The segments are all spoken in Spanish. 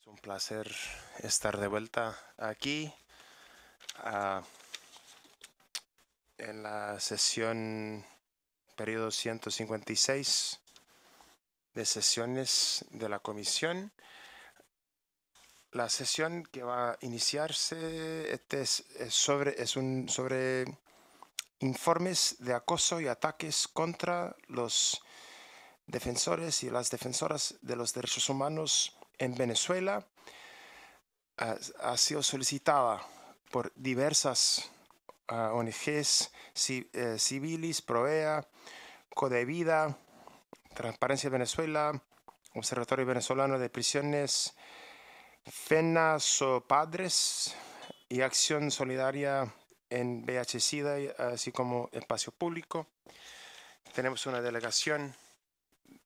Es un placer estar de vuelta aquí ah, en la sesión periodo 156 de sesiones de la comisión. La sesión que va a iniciarse este es, sobre informes de acoso y ataques contra los defensores y las defensoras de los derechos humanos en Venezuela ha, sido solicitada por diversas ah, ONGs eh, Civilis, civiles, Codevida, Transparencia Venezuela, Observatorio Venezolano de Prisiones, Fenas o Padres y Acción Solidaria en VHCIDA, así como Espacio Público. Tenemos una delegación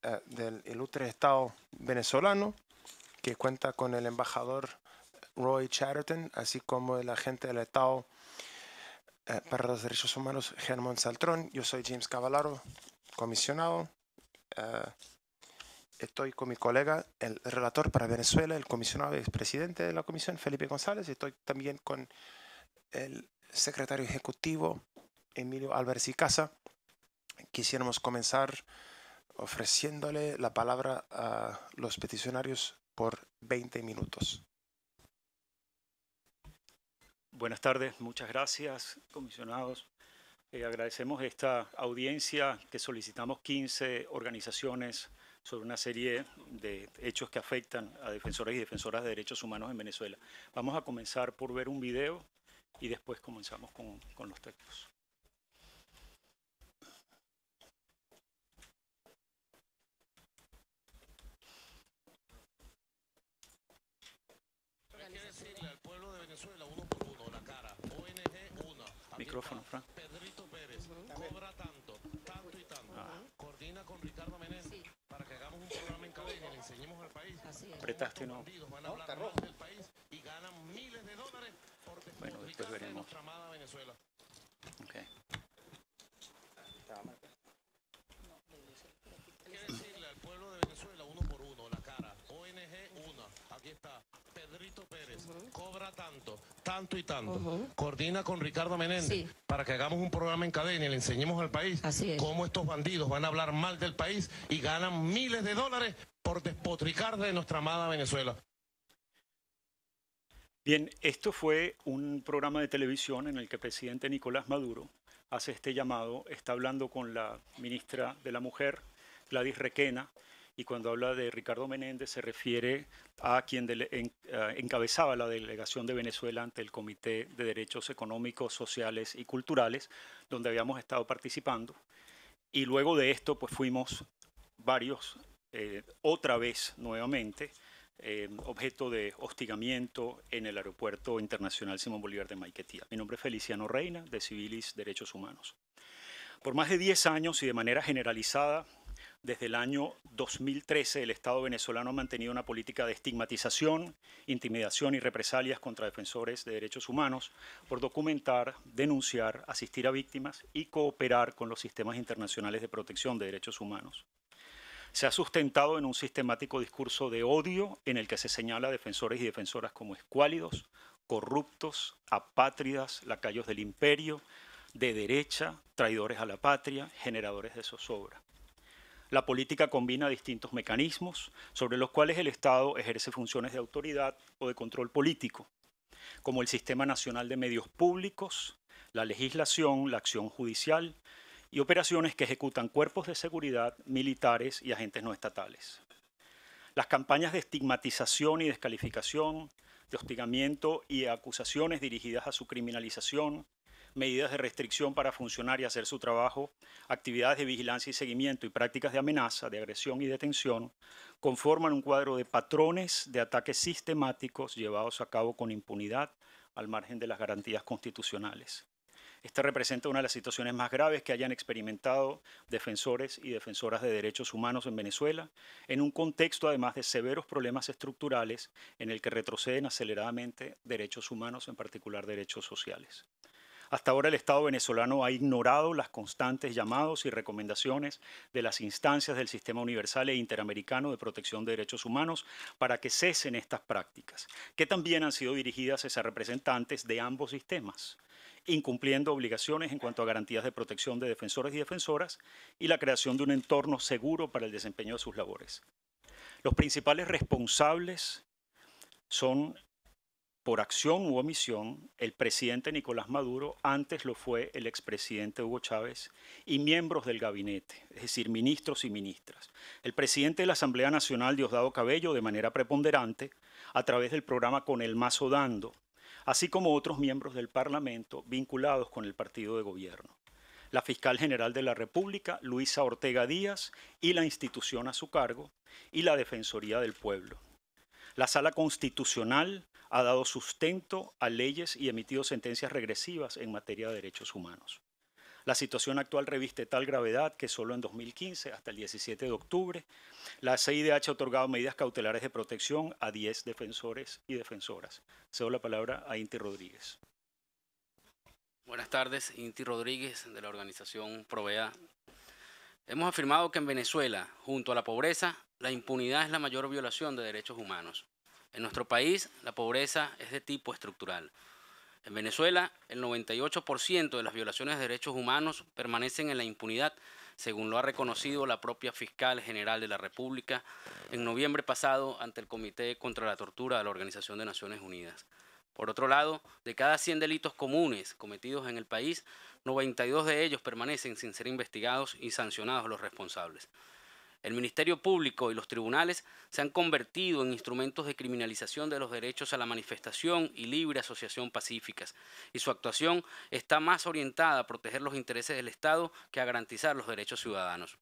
ah, del ilustre Estado venezolano que cuenta con el embajador Roy Chatterton, así como el agente del Estado eh, para los Derechos Humanos Germán Saltrón. Yo soy James Cavallaro, comisionado. Eh, estoy con mi colega, el relator para Venezuela, el comisionado y expresidente de la comisión, Felipe González. Estoy también con el secretario ejecutivo, Emilio Álvarez y Casa. Quisiéramos comenzar ofreciéndole la palabra a los peticionarios por 20 minutos. Buenas tardes, muchas gracias, comisionados. Eh, agradecemos esta audiencia que solicitamos 15 organizaciones sobre una serie de hechos que afectan a defensores y defensoras de derechos humanos en Venezuela. Vamos a comenzar por ver un video y después comenzamos con, con los textos. Venezuela, uno por uno, la cara. ONG, una. Micrófono, Frank. Pedrito Pérez, uh -huh. cobra tanto, tanto y tanto. Uh -huh. Coordina con Ricardo Menéndez sí. para que hagamos un programa en cadena y le enseñemos al país. Así es. Apretaste, ¿no? Van a hablar del país y ganan miles de dólares por bueno, después veremos. nuestra Cobra tanto, tanto y tanto. Coordina con Ricardo Menéndez para que hagamos un programa en cadena y le enseñemos al país cómo estos bandidos van a hablar mal del país y ganan miles de dólares por despotricar de nuestra amada Venezuela. Bien, esto fue un programa de televisión en el que el presidente Nicolás Maduro hace este llamado, está hablando con la ministra de la Mujer, Gladys Requena, y cuando habla de Ricardo Menéndez se refiere a quien eh, encabezaba la delegación de Venezuela ante el Comité de Derechos Económicos, Sociales y Culturales, donde habíamos estado participando. Y luego de esto, pues fuimos varios, eh, otra vez nuevamente, eh, objeto de hostigamiento en el Aeropuerto Internacional Simón Bolívar de Maiquetía. Mi nombre es Feliciano Reina, de Civilis Derechos Humanos. Por más de 10 años y de manera generalizada, desde el año 2013, el Estado venezolano ha mantenido una política de estigmatización, intimidación y represalias contra defensores de derechos humanos por documentar, denunciar, asistir a víctimas y cooperar con los sistemas internacionales de protección de derechos humanos. Se ha sustentado en un sistemático discurso de odio en el que se señala a defensores y defensoras como escuálidos, corruptos, apátridas, lacayos del imperio, de derecha, traidores a la patria, generadores de zozobra. La política combina distintos mecanismos sobre los cuales el Estado ejerce funciones de autoridad o de control político, como el Sistema Nacional de Medios Públicos, la legislación, la acción judicial y operaciones que ejecutan cuerpos de seguridad, militares y agentes no estatales. Las campañas de estigmatización y descalificación, de hostigamiento y acusaciones dirigidas a su criminalización medidas de restricción para funcionar y hacer su trabajo, actividades de vigilancia y seguimiento y prácticas de amenaza, de agresión y detención, conforman un cuadro de patrones de ataques sistemáticos llevados a cabo con impunidad al margen de las garantías constitucionales. Esta representa una de las situaciones más graves que hayan experimentado defensores y defensoras de derechos humanos en Venezuela, en un contexto además de severos problemas estructurales en el que retroceden aceleradamente derechos humanos, en particular derechos sociales. Hasta ahora el Estado venezolano ha ignorado las constantes llamados y recomendaciones de las instancias del Sistema Universal e Interamericano de Protección de Derechos Humanos para que cesen estas prácticas, que también han sido dirigidas a representantes de ambos sistemas incumpliendo obligaciones en cuanto a garantías de protección de defensores y defensoras y la creación de un entorno seguro para el desempeño de sus labores. Los principales responsables son por acción u omisión, el presidente Nicolás Maduro, antes lo fue el expresidente Hugo Chávez, y miembros del gabinete, es decir, ministros y ministras. El presidente de la Asamblea Nacional, Diosdado Cabello, de manera preponderante, a través del programa Con el Mazo Dando, así como otros miembros del Parlamento vinculados con el partido de gobierno. La fiscal general de la República, Luisa Ortega Díaz, y la institución a su cargo, y la Defensoría del Pueblo. La sala constitucional ha dado sustento a leyes y emitido sentencias regresivas en materia de derechos humanos. La situación actual reviste tal gravedad que solo en 2015, hasta el 17 de octubre, la CIDH ha otorgado medidas cautelares de protección a 10 defensores y defensoras. Cedo la palabra a Inti Rodríguez. Buenas tardes, Inti Rodríguez de la organización Provea. Hemos afirmado que en Venezuela, junto a la pobreza, la impunidad es la mayor violación de derechos humanos. En nuestro país, la pobreza es de tipo estructural. En Venezuela, el 98% de las violaciones de derechos humanos permanecen en la impunidad, según lo ha reconocido la propia fiscal general de la República en noviembre pasado ante el Comité contra la Tortura de la Organización de Naciones Unidas. Por otro lado, de cada 100 delitos comunes cometidos en el país, 92 de ellos permanecen sin ser investigados y sancionados los responsables. El Ministerio Público y los tribunales se han convertido en instrumentos de criminalización de los derechos a la manifestación y libre asociación pacíficas, y su actuación está más orientada a proteger los intereses del Estado que a garantizar los derechos ciudadanos.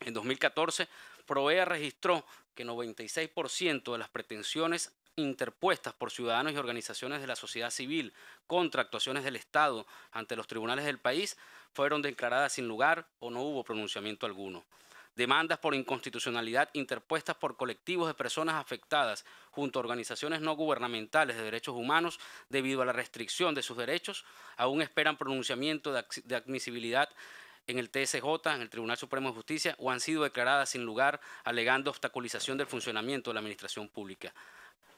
En 2014, Proea registró que 96% de las pretensiones interpuestas por ciudadanos y organizaciones de la sociedad civil contra actuaciones del Estado ante los tribunales del país fueron declaradas sin lugar o no hubo pronunciamiento alguno demandas por inconstitucionalidad interpuestas por colectivos de personas afectadas junto a organizaciones no gubernamentales de derechos humanos debido a la restricción de sus derechos, aún esperan pronunciamiento de admisibilidad en el TSJ, en el Tribunal Supremo de Justicia, o han sido declaradas sin lugar, alegando obstaculización del funcionamiento de la administración pública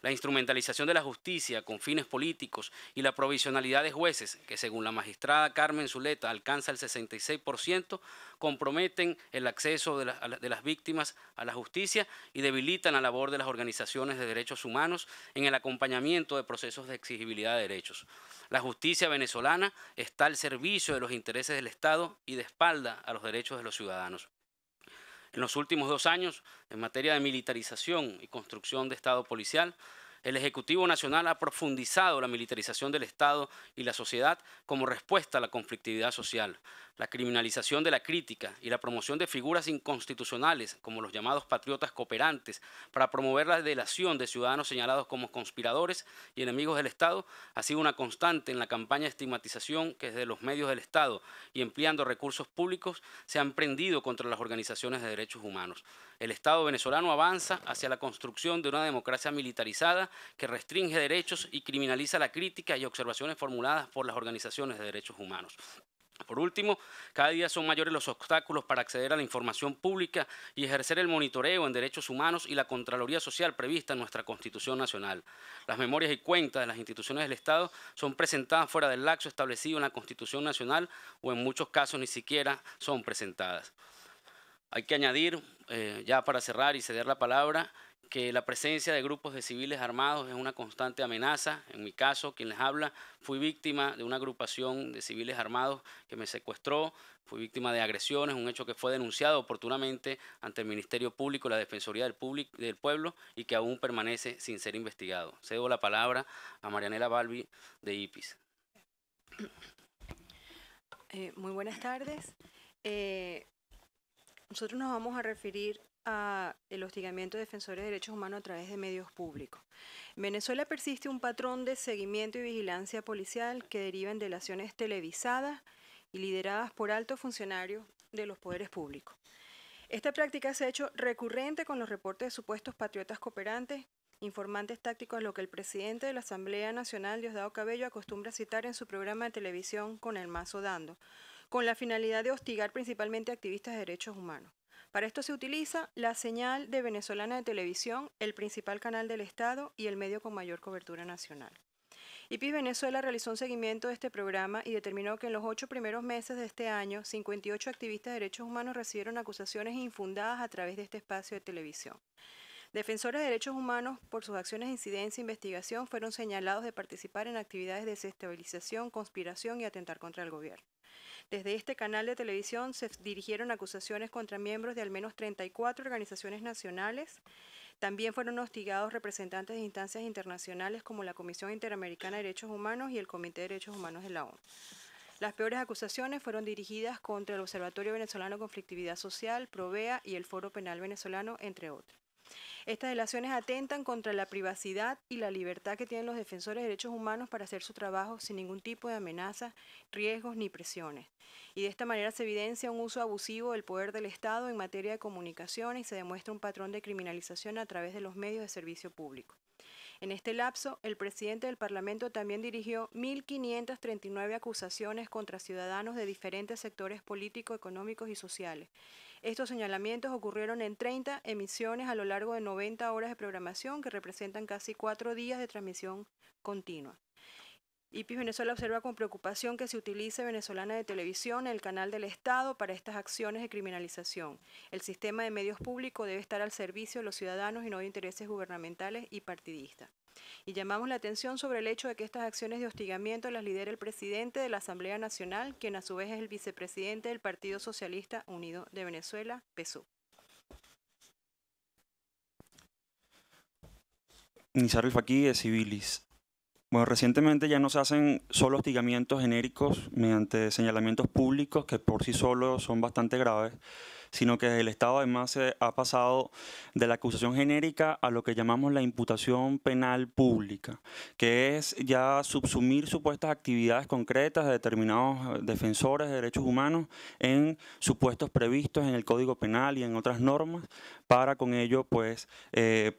la instrumentalización de la justicia con fines políticos y la provisionalidad de jueces, que según la magistrada Carmen Zuleta alcanza el 66%, comprometen el acceso de, las víctimas a la justicia y debilitan la labor de las organizaciones de derechos humanos en el acompañamiento de procesos de exigibilidad de derechos. La justicia venezolana está al servicio de los intereses del Estado y de espalda a los derechos de los ciudadanos en los últimos dos años en materia de militarización y construcción de Estado policial el Ejecutivo Nacional ha profundizado la militarización del Estado y la sociedad como respuesta a la conflictividad social. La criminalización de la crítica y la promoción de figuras inconstitucionales, como los llamados patriotas cooperantes, para promover la delación de ciudadanos señalados como conspiradores y enemigos del Estado, ha sido una constante en la campaña de estigmatización que desde los medios del Estado y empleando recursos públicos se han prendido contra las organizaciones de derechos humanos. El Estado venezolano avanza hacia la construcción de una democracia militarizada que restringe derechos y criminaliza la crítica y observaciones formuladas por las organizaciones de derechos humanos. Por último, cada día son mayores los obstáculos para acceder a la información pública y ejercer el monitoreo en derechos humanos y la Contraloría Social prevista en nuestra Constitución Nacional. Las memorias y cuentas de las instituciones del Estado son presentadas fuera del laxo establecido en la Constitución Nacional o en muchos casos ni siquiera son presentadas. Hay que añadir, eh, ya para cerrar y ceder la palabra, que la presencia de grupos de civiles armados es una constante amenaza. En mi caso, quien les habla, fui víctima de una agrupación de civiles armados que me secuestró, fui víctima de agresiones, un hecho que fue denunciado oportunamente ante el Ministerio Público, la Defensoría del, Pueblo y que aún permanece sin ser investigado. Cedo la palabra a Marianela Balbi de IPIS. Eh, muy buenas tardes. Eh, nosotros nos vamos a referir al hostigamiento de defensores de derechos humanos a través de medios públicos. En Venezuela persiste un patrón de seguimiento y vigilancia policial que deriva en delaciones televisadas y lideradas por altos funcionarios de los poderes públicos. Esta práctica se ha hecho recurrente con los reportes de supuestos patriotas cooperantes, informantes tácticos, lo que el presidente de la Asamblea Nacional, Diosdado Cabello, acostumbra citar en su programa de televisión con el mazo dando, con la finalidad de hostigar principalmente a activistas de derechos humanos. Para esto se utiliza la señal de venezolana de televisión, el principal canal del Estado y el medio con mayor cobertura nacional. IPI Venezuela realizó un seguimiento de este programa y determinó que en los ocho primeros meses de este año, 58 activistas de derechos humanos recibieron acusaciones infundadas a través de este espacio de televisión. Defensores de derechos humanos, por sus acciones de incidencia e investigación, fueron señalados de participar en actividades de desestabilización, conspiración y atentar contra el gobierno. Desde este canal de televisión se dirigieron acusaciones contra miembros de al menos 34 organizaciones nacionales. También fueron hostigados representantes de instancias internacionales como la Comisión Interamericana de Derechos Humanos y el Comité de Derechos Humanos de la ONU. Las peores acusaciones fueron dirigidas contra el Observatorio Venezolano de Conflictividad Social, Provea y el Foro Penal Venezolano, entre otros. Estas delaciones atentan contra la privacidad y la libertad que tienen los defensores de derechos humanos para hacer su trabajo sin ningún tipo de amenaza, riesgos ni presiones. Y de esta manera se evidencia un uso abusivo del poder del Estado en materia de comunicaciones y se demuestra un patrón de criminalización a través de los medios de servicio público. En este lapso, el presidente del Parlamento también dirigió 1.539 acusaciones contra ciudadanos de diferentes sectores políticos, económicos y sociales, estos señalamientos ocurrieron en 30 emisiones a lo largo de 90 horas de programación que representan casi cuatro días de transmisión continua. IPIS Venezuela observa con preocupación que se utilice Venezolana de Televisión, el canal del Estado, para estas acciones de criminalización. El sistema de medios públicos debe estar al servicio de los ciudadanos y no de intereses gubernamentales y partidistas. Y llamamos la atención sobre el hecho de que estas acciones de hostigamiento las lidera el presidente de la Asamblea Nacional, quien a su vez es el vicepresidente del Partido Socialista Unido de Venezuela, PSUV. Nizar aquí de Civilis. Bueno, recientemente ya no se hacen solo hostigamientos genéricos mediante señalamientos públicos que por sí solos son bastante graves, sino que el Estado además eh, ha pasado de la acusación genérica a lo que llamamos la imputación penal pública, que es ya subsumir supuestas actividades concretas de determinados eh, defensores de derechos humanos en supuestos previstos en el Código Penal y en otras normas para con ello pues eh,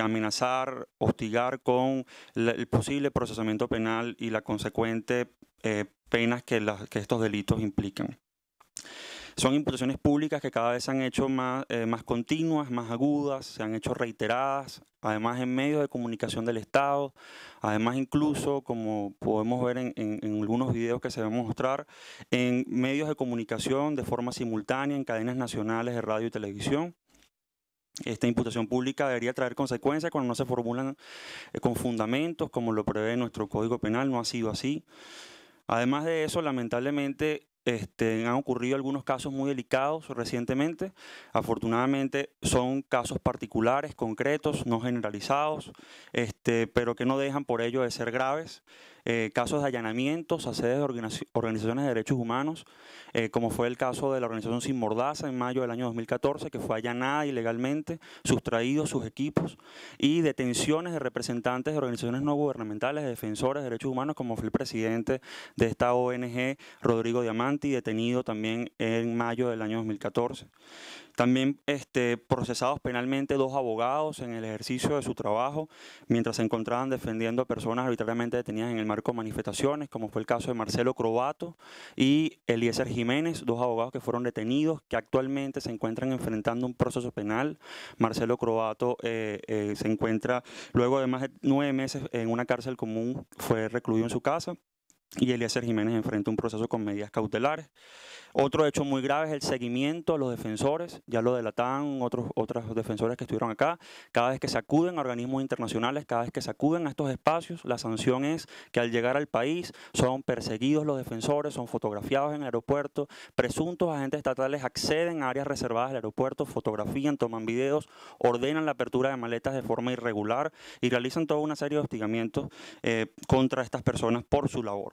amenazar, hostigar con el posible procesamiento penal y la consecuente penas que, que estos delitos implican. Son imputaciones públicas que cada vez se han hecho más, eh, más continuas, más agudas, se han hecho reiteradas, además en medios de comunicación del Estado, además incluso, como podemos ver en, en, en algunos videos que se van a mostrar, en medios de comunicación de forma simultánea, en cadenas nacionales de radio y televisión esta imputación pública debería traer consecuencias cuando no se formulan eh, con fundamentos, como lo prevé nuestro Código Penal, no ha sido así. Además de eso, lamentablemente, este, han ocurrido algunos casos muy delicados recientemente. Afortunadamente son casos particulares, concretos, no generalizados, este, pero que no dejan por ello de ser graves. Eh, casos de allanamientos a sedes de organizaciones de derechos humanos, eh, como fue el caso de la organización Sin Mordaza en mayo del año 2014, que fue allanada ilegalmente, sustraídos sus equipos, y detenciones de representantes de organizaciones no gubernamentales, de defensores de derechos humanos, como fue el presidente de esta ONG, Rodrigo Diamanti, detenido también en mayo del año 2014. También este, procesados penalmente dos abogados en el ejercicio de su trabajo mientras se encontraban defendiendo a personas arbitrariamente detenidas en el marco de manifestaciones, como fue el caso de Marcelo Crobato y Eliezer Jiménez, dos abogados que fueron detenidos, que actualmente se encuentran enfrentando un proceso penal. Marcelo Crobato eh, eh, se encuentra luego de más de nueve meses en una cárcel común, fue recluido en su casa y Eliezer Jiménez enfrenta un proceso con medidas cautelares. Otro hecho muy grave es el seguimiento a los defensores, ya lo delatan otros, otros defensores que estuvieron acá. Cada vez que se acuden a organismos internacionales, cada vez que se acuden a estos espacios, la sanción es que al llegar al país son perseguidos los defensores, son fotografiados en el aeropuerto, presuntos agentes estatales acceden a áreas reservadas del aeropuerto, fotografían, toman videos, ordenan la apertura de maletas de forma irregular y realizan toda una serie de hostigamientos eh, contra estas personas por su labor.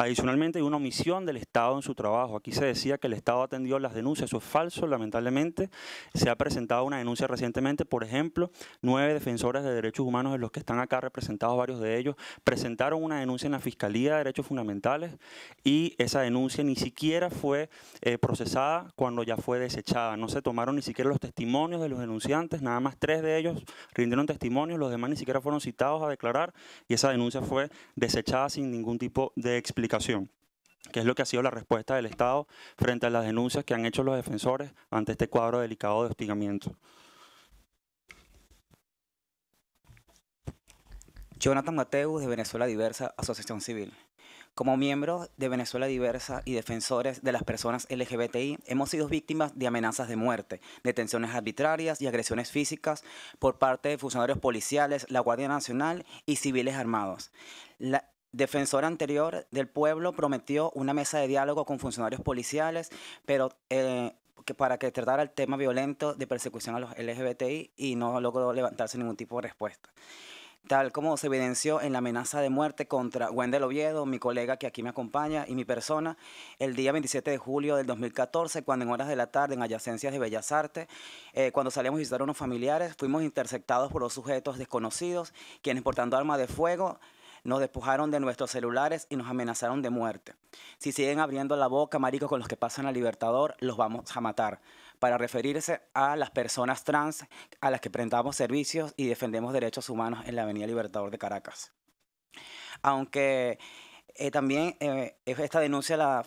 Adicionalmente, hay una omisión del Estado en su trabajo. Aquí se decía que el Estado atendió las denuncias, eso es falso, lamentablemente. Se ha presentado una denuncia recientemente, por ejemplo, nueve defensores de derechos humanos, de los que están acá representados varios de ellos, presentaron una denuncia en la Fiscalía de Derechos Fundamentales y esa denuncia ni siquiera fue eh, procesada cuando ya fue desechada. No se tomaron ni siquiera los testimonios de los denunciantes, nada más tres de ellos rindieron testimonios, los demás ni siquiera fueron citados a declarar y esa denuncia fue desechada sin ningún tipo de explicación ¿Qué que es lo que ha sido la respuesta del Estado frente a las denuncias que han hecho los defensores ante este cuadro delicado de hostigamiento. Jonathan Mateus, de Venezuela Diversa, Asociación Civil. Como miembros de Venezuela Diversa y defensores de las personas LGBTI, hemos sido víctimas de amenazas de muerte, detenciones arbitrarias y agresiones físicas por parte de funcionarios policiales, la Guardia Nacional y civiles armados. La, defensor anterior del pueblo prometió una mesa de diálogo con funcionarios policiales, pero eh, que para que tratara el tema violento de persecución a los LGBTI y no logró levantarse ningún tipo de respuesta. Tal como se evidenció en la amenaza de muerte contra Wendel Oviedo, mi colega que aquí me acompaña, y mi persona, el día 27 de julio del 2014, cuando en horas de la tarde, en adyacencias de Bellas Artes, eh, cuando salíamos a visitar a unos familiares, fuimos interceptados por dos sujetos desconocidos, quienes portando armas de fuego nos despojaron de nuestros celulares y nos amenazaron de muerte. Si siguen abriendo la boca, marico, con los que pasan al Libertador, los vamos a matar. Para referirse a las personas trans a las que prestamos servicios y defendemos derechos humanos en la Avenida Libertador de Caracas. Aunque eh, también eh, esta denuncia la,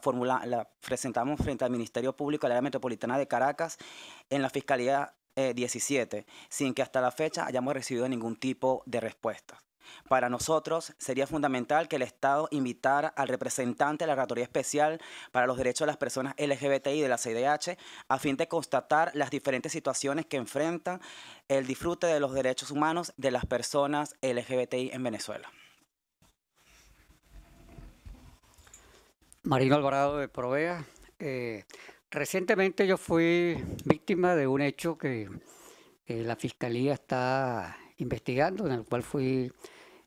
la presentamos frente al Ministerio Público de la área metropolitana de Caracas en la Fiscalía 17, eh, sin que hasta la fecha hayamos recibido ningún tipo de respuesta. Para nosotros sería fundamental que el Estado invitara al representante de la Relatoría Especial para los Derechos de las Personas LGBTI de la CIDH a fin de constatar las diferentes situaciones que enfrentan el disfrute de los derechos humanos de las personas LGBTI en Venezuela. Marino Alvarado de Provea. Eh, recientemente yo fui víctima de un hecho que la Fiscalía está investigando, en el cual fui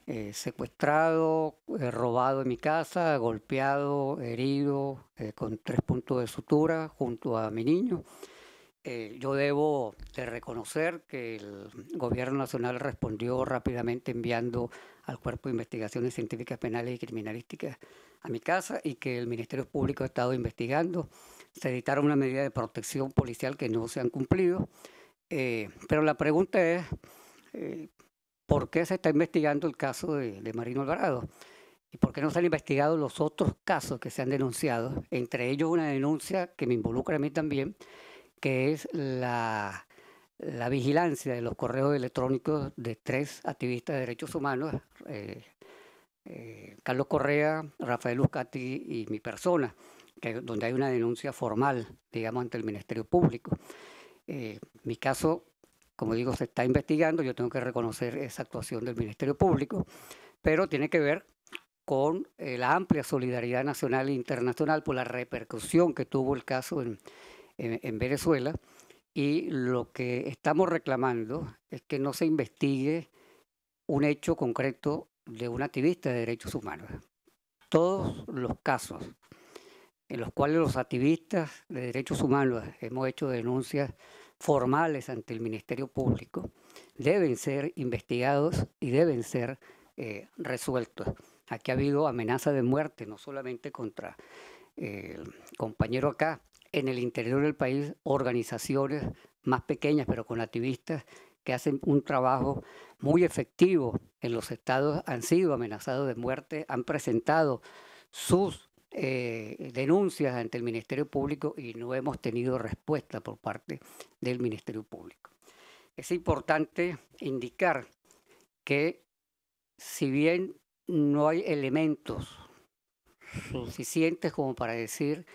eh, secuestrado, eh, robado en mi casa, golpeado, herido, eh, con tres puntos de sutura junto a mi niño. yo debo de reconocer que el gobierno nacional respondió rápidamente enviando al Cuerpo de Investigaciones Científicas Penales y Criminalísticas a mi casa y que el Ministerio Público ha estado investigando. Se editaron una medida de protección policial que no se han cumplido. pero la pregunta es eh, por qué se está investigando el caso de, Marino Alvarado y por qué no se han investigado los otros casos que se han denunciado, entre ellos una denuncia que me involucra a mí también, que es la, vigilancia de los correos electrónicos de tres activistas de derechos humanos, eh, eh, Carlos Correa, Rafael Uscati y mi persona, que, donde hay una denuncia formal, digamos, ante el Ministerio Público. mi caso como digo, se está investigando, yo tengo que reconocer esa actuación del Ministerio Público, pero tiene que ver con eh, la amplia solidaridad nacional e internacional por la repercusión que tuvo el caso en Venezuela. Y lo que estamos reclamando es que no se investigue un hecho concreto de un activista de derechos humanos. Todos los casos en los cuales los activistas de derechos humanos hemos hecho denuncias formales ante el Ministerio Público deben ser investigados y deben ser eh, resueltos. Aquí ha habido amenaza de muerte, no solamente contra el compañero acá, en el interior del país, organizaciones más pequeñas, pero con activistas que hacen un trabajo muy efectivo en los estados, han sido amenazados de muerte, han presentado sus eh, denuncias ante el Ministerio Público y no hemos tenido respuesta por parte del Ministerio Público. Es importante indicar que si bien no hay elementos suficientes como para decir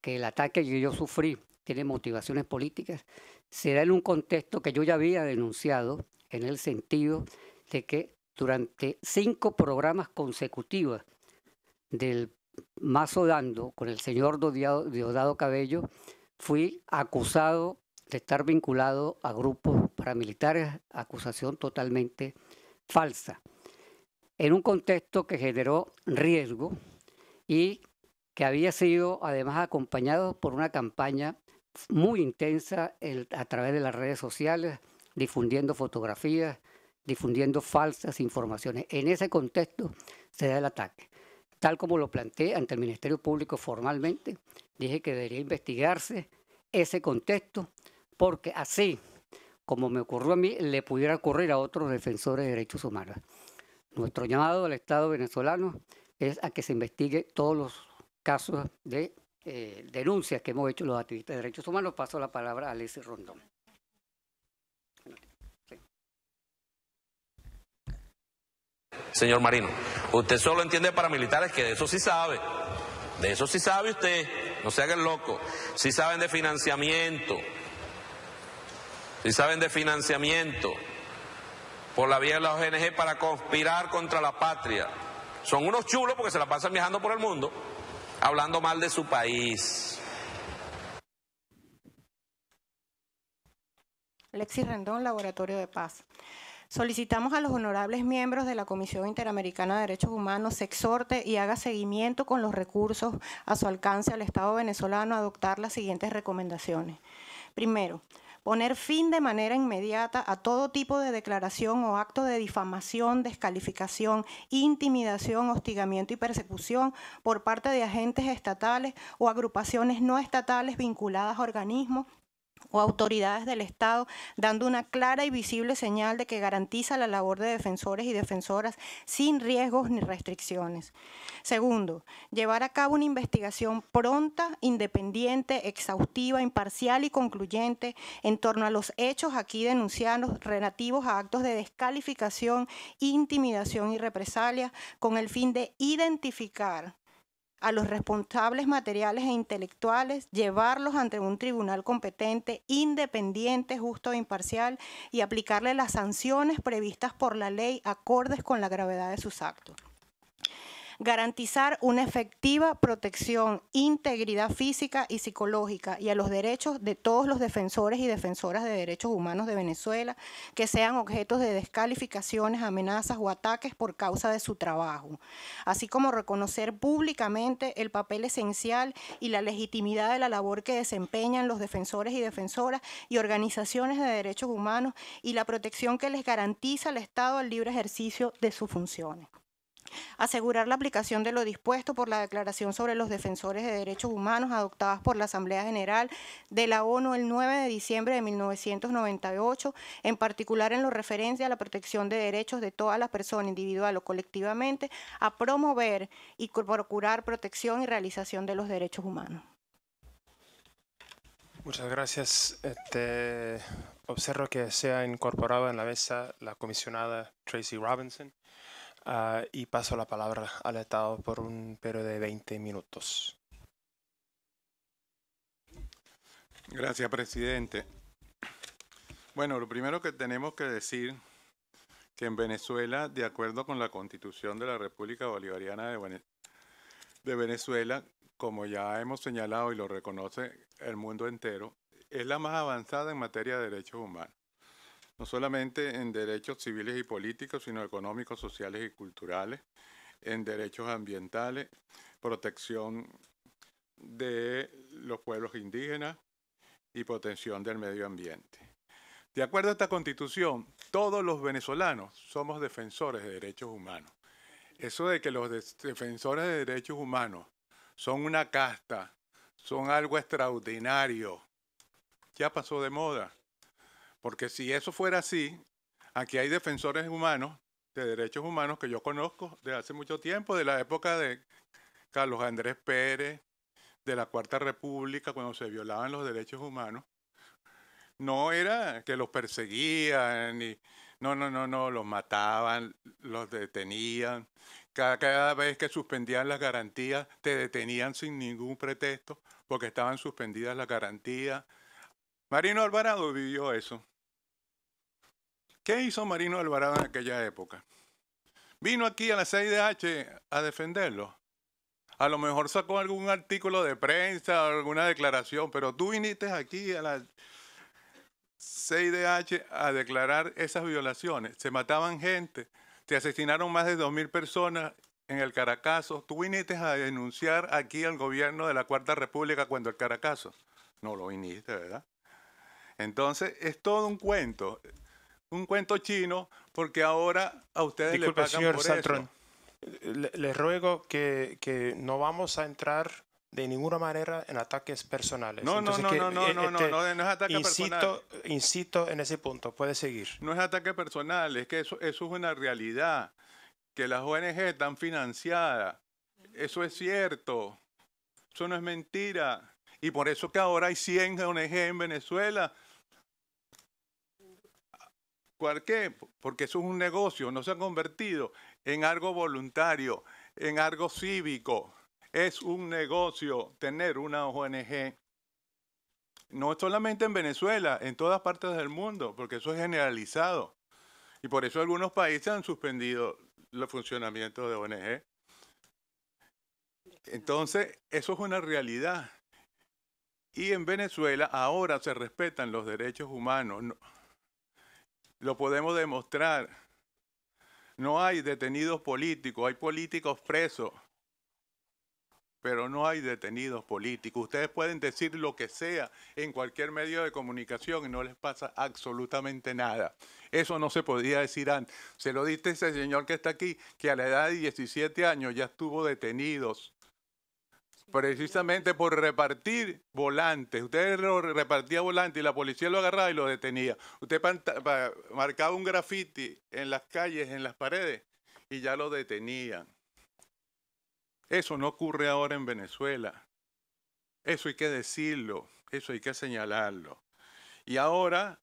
que el ataque que yo sufrí tiene motivaciones políticas, será en un contexto que yo ya había denunciado en el sentido de que durante cinco programas consecutivos del Mazodando, con el señor Diosdado Cabello, fui acusado de estar vinculado a grupos paramilitares, acusación totalmente falsa, en un contexto que generó riesgo y que había sido además acompañado por una campaña muy intensa a través de las redes sociales, difundiendo fotografías, difundiendo falsas informaciones. En ese contexto se da el ataque tal como lo planteé ante el Ministerio Público formalmente, dije que debería investigarse ese contexto, porque así como me ocurrió a mí, le pudiera ocurrir a otros defensores de derechos humanos. Nuestro llamado al Estado venezolano es a que se investigue todos los casos de eh, denuncias que hemos hecho los activistas de derechos humanos. Paso la palabra a Leslie Rondón. Señor Marino, usted solo entiende paramilitares que de eso sí sabe. De eso sí sabe usted. No se el loco. Sí saben de financiamiento. Sí saben de financiamiento por la vía de la ONG para conspirar contra la patria. Son unos chulos porque se la pasan viajando por el mundo hablando mal de su país. Alexis Rendón, Laboratorio de Paz. Solicitamos a los honorables miembros de la Comisión Interamericana de Derechos Humanos se exhorte y haga seguimiento con los recursos a su alcance al Estado venezolano a adoptar las siguientes recomendaciones. Primero, poner fin de manera inmediata a todo tipo de declaración o acto de difamación, descalificación, intimidación, hostigamiento y persecución por parte de agentes estatales o agrupaciones no estatales vinculadas a organismos o autoridades del Estado, dando una clara y visible señal de que garantiza la labor de defensores y defensoras sin riesgos ni restricciones. Segundo, llevar a cabo una investigación pronta, independiente, exhaustiva, imparcial y concluyente en torno a los hechos aquí denunciados relativos a actos de descalificación, intimidación y represalia, con el fin de identificar a los responsables materiales e intelectuales, llevarlos ante un tribunal competente, independiente, justo e imparcial y aplicarle las sanciones previstas por la ley acordes con la gravedad de sus actos garantizar una efectiva protección, integridad física y psicológica y a los derechos de todos los defensores y defensoras de derechos humanos de Venezuela que sean objetos de descalificaciones, amenazas o ataques por causa de su trabajo, así como reconocer públicamente el papel esencial y la legitimidad de la labor que desempeñan los defensores y defensoras y organizaciones de derechos humanos y la protección que les garantiza el Estado al libre ejercicio de sus funciones asegurar la aplicación de lo dispuesto por la Declaración sobre los Defensores de Derechos Humanos adoptadas por la Asamblea General de la ONU el 9 de diciembre de 1998, en particular en lo referente a la protección de derechos de todas las personas individual o colectivamente, a promover y procurar protección y realización de los derechos humanos. Muchas gracias. Este, observo que se ha incorporado en la mesa la comisionada Tracy Robinson. Ah, y paso la palabra al Estado por un periodo de 20 minutos. Gracias, presidente. Bueno, lo primero que tenemos que decir que en Venezuela, de acuerdo con la Constitución de la República Bolivariana de, Venezuela, como ya hemos señalado y lo reconoce el mundo entero, es la más avanzada en materia de derechos humanos no solamente en derechos civiles y políticos, sino económicos, sociales y culturales, en derechos ambientales, protección de los pueblos indígenas y protección del medio ambiente. De acuerdo a esta constitución, todos los venezolanos somos defensores de derechos humanos. Eso de que los defensores de derechos humanos son una casta, son algo extraordinario, ya pasó de moda. Porque si eso fuera así, aquí hay defensores humanos de derechos humanos que yo conozco de hace mucho tiempo, de la época de Carlos Andrés Pérez, de la Cuarta República, cuando se violaban los derechos humanos. No era que los perseguían, ni, no, no, no, no, los mataban, los detenían. Cada, cada vez que suspendían las garantías, te detenían sin ningún pretexto, porque estaban suspendidas las garantías. Marino Alvarado vivió eso. ¿Qué hizo Marino Alvarado en aquella época? Vino aquí a la CIDH a defenderlo. A lo mejor sacó algún artículo de prensa, o alguna declaración, pero tú viniste aquí a la CIDH a declarar esas violaciones. Se mataban gente, se asesinaron más de 2.000 personas en el Caracazo. Tú viniste a denunciar aquí al gobierno de la Cuarta República cuando el Caracazo. No lo viniste, ¿verdad? Entonces, es todo un cuento un cuento chino porque ahora a ustedes les le pagan por señor le, ruego que, que, no vamos a entrar de ninguna manera en ataques personales. No, no, no, no, este, no, no, no, es ataque en ese punto, puede seguir. No es ataque personal, es que eso, eso es una realidad, que las ONG están financiadas, eso es cierto, eso no es mentira. Y por eso que ahora hay 100 ONG en Venezuela ¿Cuál qué? Porque eso es un negocio, no se ha convertido en algo voluntario, en algo cívico. Es un negocio tener una ONG. No solamente en Venezuela, en todas partes del mundo, porque eso es generalizado. Y por eso algunos países han suspendido los funcionamiento de ONG. Entonces, eso es una realidad. Y en Venezuela ahora se respetan los derechos humanos. Lo podemos demostrar. No hay detenidos políticos, hay políticos presos, pero no hay detenidos políticos. Ustedes pueden decir lo que sea en cualquier medio de comunicación y no les pasa absolutamente nada. Eso no se podría decir antes. Se lo diste ese señor que está aquí, que a la edad de 17 años ya estuvo detenidos precisamente por repartir volantes. Usted lo repartía volantes y la policía lo agarraba y lo detenía. Usted marcaba un graffiti en las calles, en las paredes, y ya lo detenían. Eso no ocurre ahora en Venezuela. Eso hay que decirlo, eso hay que señalarlo. Y ahora,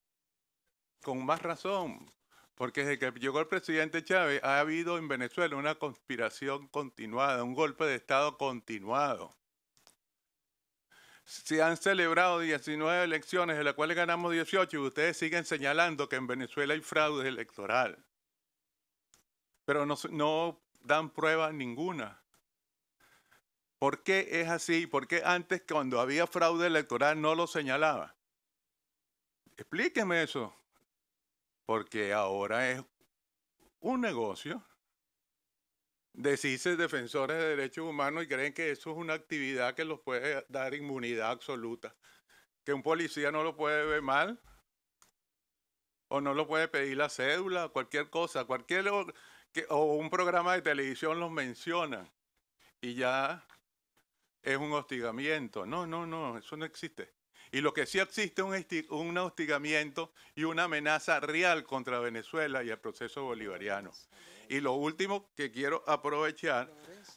con más razón, porque desde que llegó el presidente Chávez ha habido en Venezuela una conspiración continuada, un golpe de Estado continuado. Se han celebrado 19 elecciones, de las cuales ganamos 18, y ustedes siguen señalando que en Venezuela hay fraude electoral. Pero no, dan prueba ninguna. ¿Por qué es así? ¿Por qué antes cuando había fraude electoral no lo señalaba? Explíqueme eso porque ahora es un negocio. Decirse defensores de derechos humanos y creen que eso es una actividad que los puede dar inmunidad absoluta. Que un policía no lo puede ver mal o no lo puede pedir la cédula, cualquier cosa, cualquier o un programa de televisión los menciona y ya es un hostigamiento. No, no, no, eso no existe. Y lo que sí existe es un, hostigamiento y una amenaza real contra Venezuela y el proceso bolivariano. Y lo último que quiero aprovechar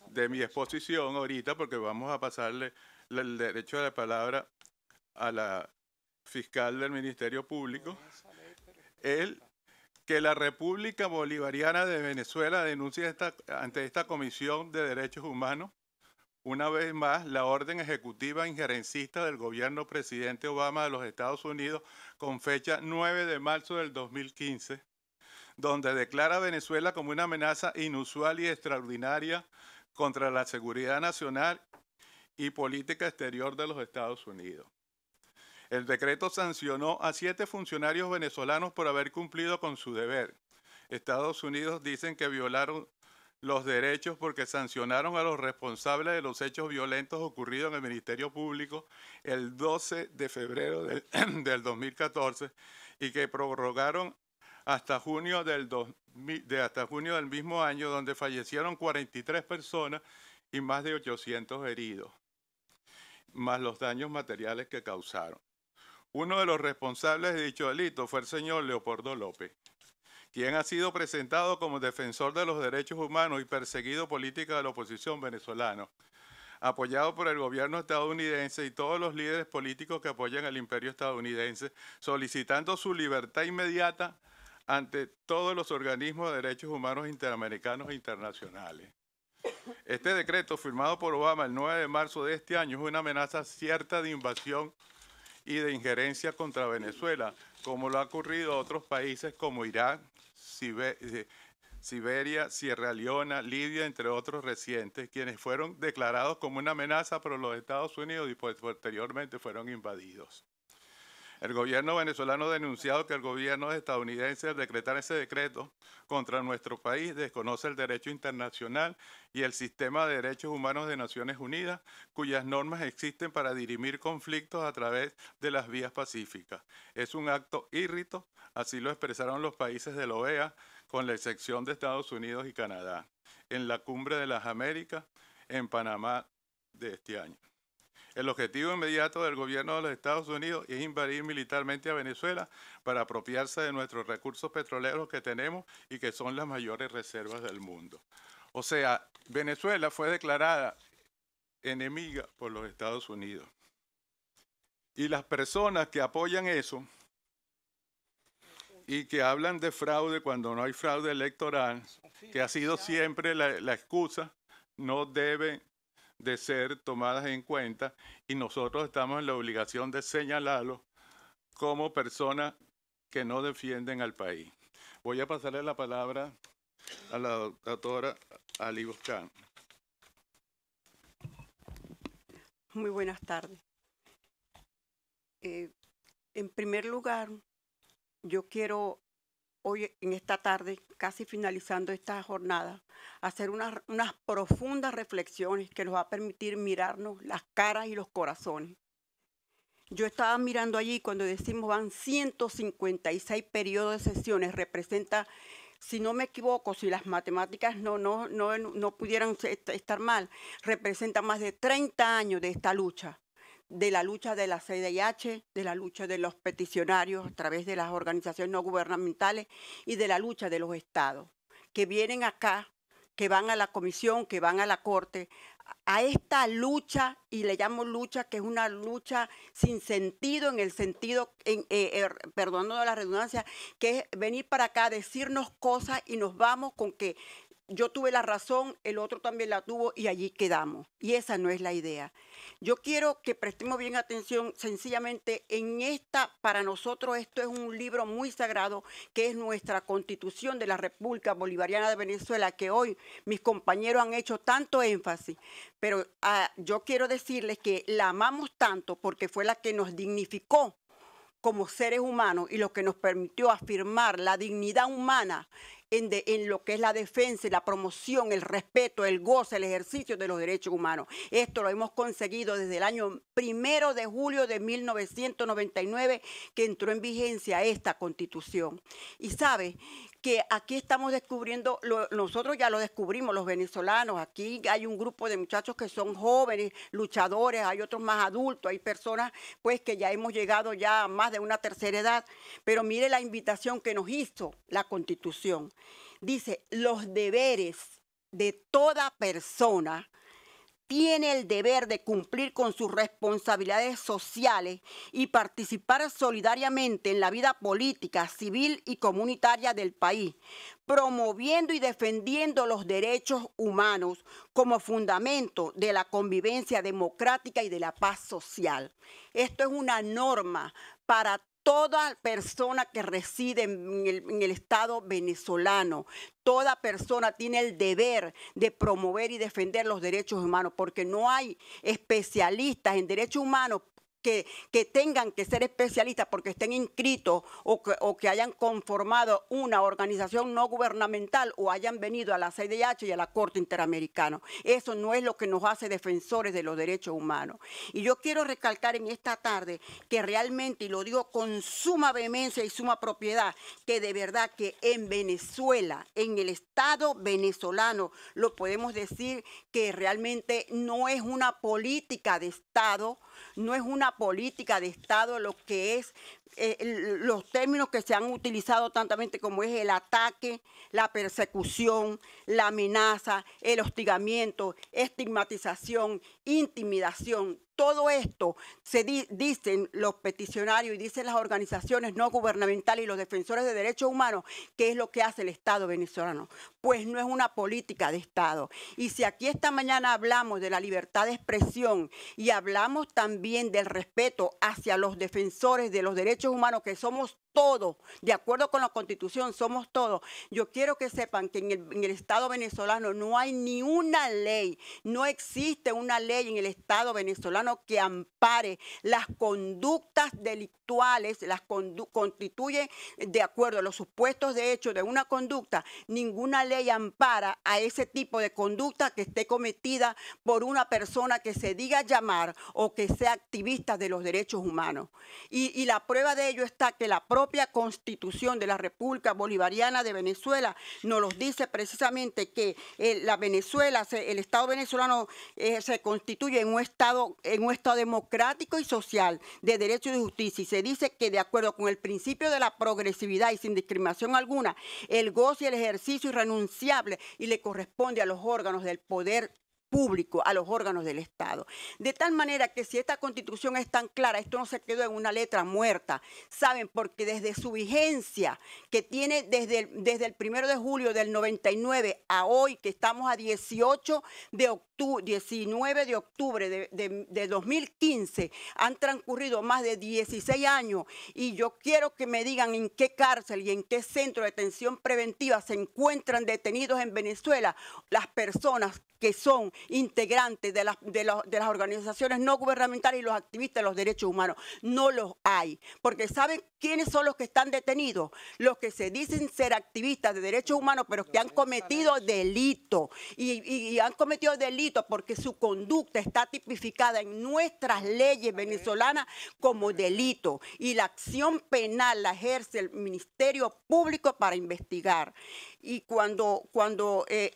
de mi exposición ahorita, porque vamos a pasarle el derecho de la palabra a la fiscal del Ministerio Público, es que la República Bolivariana de Venezuela denuncia ante esta Comisión de Derechos Humanos una vez más la orden ejecutiva injerencista del gobierno presidente Obama de los Estados Unidos con fecha 9 de marzo del 2015, donde declara a Venezuela como una amenaza inusual y extraordinaria contra la seguridad nacional y política exterior de los Estados Unidos. El decreto sancionó a siete funcionarios venezolanos por haber cumplido con su deber. Estados Unidos dicen que violaron los derechos porque sancionaron a los responsables de los hechos violentos ocurridos en el Ministerio Público el 12 de febrero del, 2014 y que prorrogaron hasta junio del, hasta junio del mismo año, donde fallecieron 43 personas y más de 800 heridos, más los daños materiales que causaron. Uno de los responsables de dicho delito fue el señor Leopoldo López quien ha sido presentado como defensor de los derechos humanos y perseguido política de la oposición venezolana, apoyado por el gobierno estadounidense y todos los líderes políticos que apoyan al imperio estadounidense, solicitando su libertad inmediata ante todos los organismos de derechos humanos interamericanos e internacionales. Este decreto, firmado por Obama el 9 de marzo de este año, es una amenaza cierta de invasión y de injerencia contra Venezuela, como lo ha ocurrido a otros países como Irán, eh, Siberia, Sierra Leona, Libia, entre otros recientes, quienes fueron declarados como una amenaza por los Estados Unidos y pues, posteriormente fueron invadidos. El gobierno venezolano ha denunciado que el gobierno estadounidense al decretar ese decreto contra nuestro país desconoce el derecho internacional y el sistema de derechos humanos de Naciones Unidas, cuyas normas existen para dirimir conflictos a través de las vías pacíficas. Es un acto írrito, así lo expresaron los países de la OEA, con la excepción de Estados Unidos y Canadá, en la Cumbre de las Américas en Panamá de este año. El objetivo inmediato del gobierno de los Estados Unidos es invadir militarmente a Venezuela para apropiarse de nuestros recursos petroleros que tenemos y que son las mayores reservas del mundo. O sea, Venezuela fue declarada enemiga por los Estados Unidos. Y las personas que apoyan eso y que hablan de fraude cuando no hay fraude electoral, que ha sido siempre la, excusa, no deben de ser tomadas en cuenta y nosotros estamos en la obligación de señalarlos como personas que no defienden al país. Voy a pasarle la palabra a la doctora Ali Boscan. Muy buenas tardes. Eh, en primer lugar, yo quiero hoy en esta tarde, casi finalizando esta jornada, hacer unas, profundas reflexiones que nos va a permitir mirarnos las caras y los corazones. Yo estaba mirando allí cuando decimos van 156 periodos de sesiones, representa, si no me equivoco, si las matemáticas no, no, no, no pudieran estar mal, representa más de 30 años de esta lucha de la lucha de la CDIH, de la lucha de los peticionarios a través de las organizaciones no gubernamentales y de la lucha de los estados, que vienen acá, que van a la comisión, que van a la corte, a esta lucha, y le llamo lucha, que es una lucha sin sentido, en el sentido, perdón, eh, er, perdonando la redundancia, que es venir para acá, decirnos cosas y nos vamos con que yo tuve la razón, el otro también la tuvo y allí quedamos. Y esa no es la idea. Yo quiero que prestemos bien atención sencillamente en esta, para nosotros esto es un libro muy sagrado, que es nuestra constitución de la República Bolivariana de Venezuela, que hoy mis compañeros han hecho tanto énfasis. Pero ah, yo quiero decirles que la amamos tanto porque fue la que nos dignificó como seres humanos y lo que nos permitió afirmar la dignidad humana en, lo que es la defensa y la promoción, el respeto, el goce, el ejercicio de los derechos humanos. Esto lo hemos conseguido desde el año primero de julio de 1999 que entró en vigencia esta constitución. Y sabe que aquí estamos descubriendo, nosotros ya lo descubrimos los venezolanos, aquí hay un grupo de muchachos que son jóvenes, luchadores, hay otros más adultos, hay personas pues que ya hemos llegado ya a más de una tercera edad, pero mire la invitación que nos hizo la constitución. Dice, los deberes de toda persona tiene el deber de cumplir con sus responsabilidades sociales y participar solidariamente en la vida política, civil y comunitaria del país, promoviendo y defendiendo los derechos humanos como fundamento de la convivencia democrática y de la paz social. Esto es una norma para toda persona que reside en el, Estado venezolano, toda persona tiene el deber de promover y defender los derechos humanos, porque no hay especialistas en derechos humanos que, tengan que ser especialistas porque estén inscritos o que, o que hayan conformado una organización no gubernamental o hayan venido a la CDH y a la Corte Interamericana. Eso no es lo que nos hace defensores de los derechos humanos. Y yo quiero recalcar en esta tarde que realmente, y lo digo con suma vehemencia y suma propiedad, que de verdad que en Venezuela, en el Estado venezolano, lo podemos decir que realmente no es una política de Estado no es una política de Estado lo que es eh, los términos que se han utilizado tantamente como es el ataque, la persecución, la amenaza, el hostigamiento, estigmatización, intimidación. Todo esto se dicen los peticionarios y dicen las organizaciones no gubernamentales y los defensores de derechos humanos que es lo que hace el Estado venezolano. Pues no es una política de Estado. Y si aquí esta mañana hablamos de la libertad de expresión y hablamos también del respeto hacia los defensores de los derechos humanos que somos todos, de acuerdo con la constitución, somos todos. Yo quiero que sepan que en el, Estado venezolano no hay ni una ley, no existe una ley en el Estado venezolano que ampare las conductas delictuales, las constituye de acuerdo a los supuestos de de una conducta, ninguna ley ampara a ese tipo de conducta que esté cometida por una persona que se diga llamar o que sea activista de los derechos humanos. Y, la prueba de ello está que la propia constitución de la República Bolivariana de Venezuela nos los dice precisamente que eh, la Venezuela, el Estado venezolano eh, se constituye en un Estado, en un Estado democrático y social de derecho y de justicia. Y se dice que de acuerdo con el principio de la progresividad y sin discriminación alguna, el goce y el ejercicio irrenunciable y le corresponde a los órganos del poder público, a los órganos del Estado. De tal manera que si esta constitución es tan clara, esto no se quedó en una letra muerta, ¿saben? Porque desde su vigencia, que tiene desde el, desde el primero de julio del 99 a hoy, que estamos a 18 de octubre, 19 de octubre de, 2015, han transcurrido más de 16 años y yo quiero que me digan en qué cárcel y en qué centro de detención preventiva se encuentran detenidos en Venezuela las personas que son integrantes de las, de las organizaciones no gubernamentales y los activistas de los derechos humanos. No los hay, porque ¿saben ¿Quiénes son los que están detenidos? Los que se dicen ser activistas de derechos humanos, pero que han cometido delito. Y, han cometido delito porque su conducta está tipificada en nuestras leyes venezolanas como delito. Y la acción penal la ejerce el Ministerio Público para investigar y cuando, cuando eh,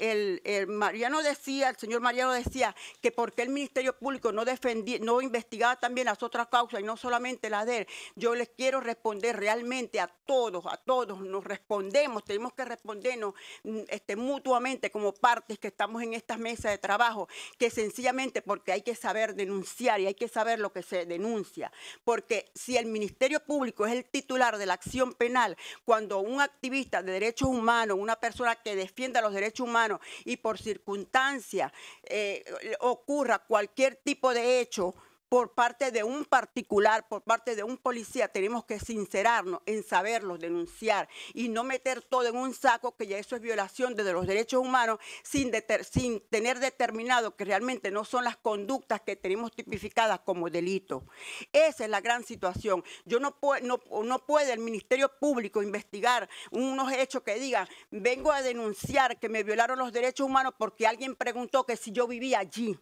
el, Mariano decía, el señor Mariano decía que porque el Ministerio Público no defendía, no investigaba también las otras causas y no solamente las de él, yo les quiero responder realmente a todos, a todos, nos respondemos, tenemos que respondernos mm, este, mutuamente como partes que estamos en estas mesas de trabajo, que sencillamente porque hay que saber denunciar y hay que saber lo que se denuncia, porque si el Ministerio Público es el titular de la acción penal, cuando un activista de derechos humanos, una persona que defienda los derechos humanos y por circunstancia eh, ocurra cualquier tipo de hecho por parte de un particular, por parte de un policía, tenemos que sincerarnos en saberlo, denunciar y no meter todo en un saco, que ya eso es violación de los derechos humanos, sin, tener determinado que realmente no son las conductas que tenemos tipificadas como delito. Esa es la gran situación. Yo no, puedo, no puede el Ministerio Público investigar unos hechos que digan, vengo a denunciar que me violaron los derechos humanos porque alguien preguntó que si yo vivía allí.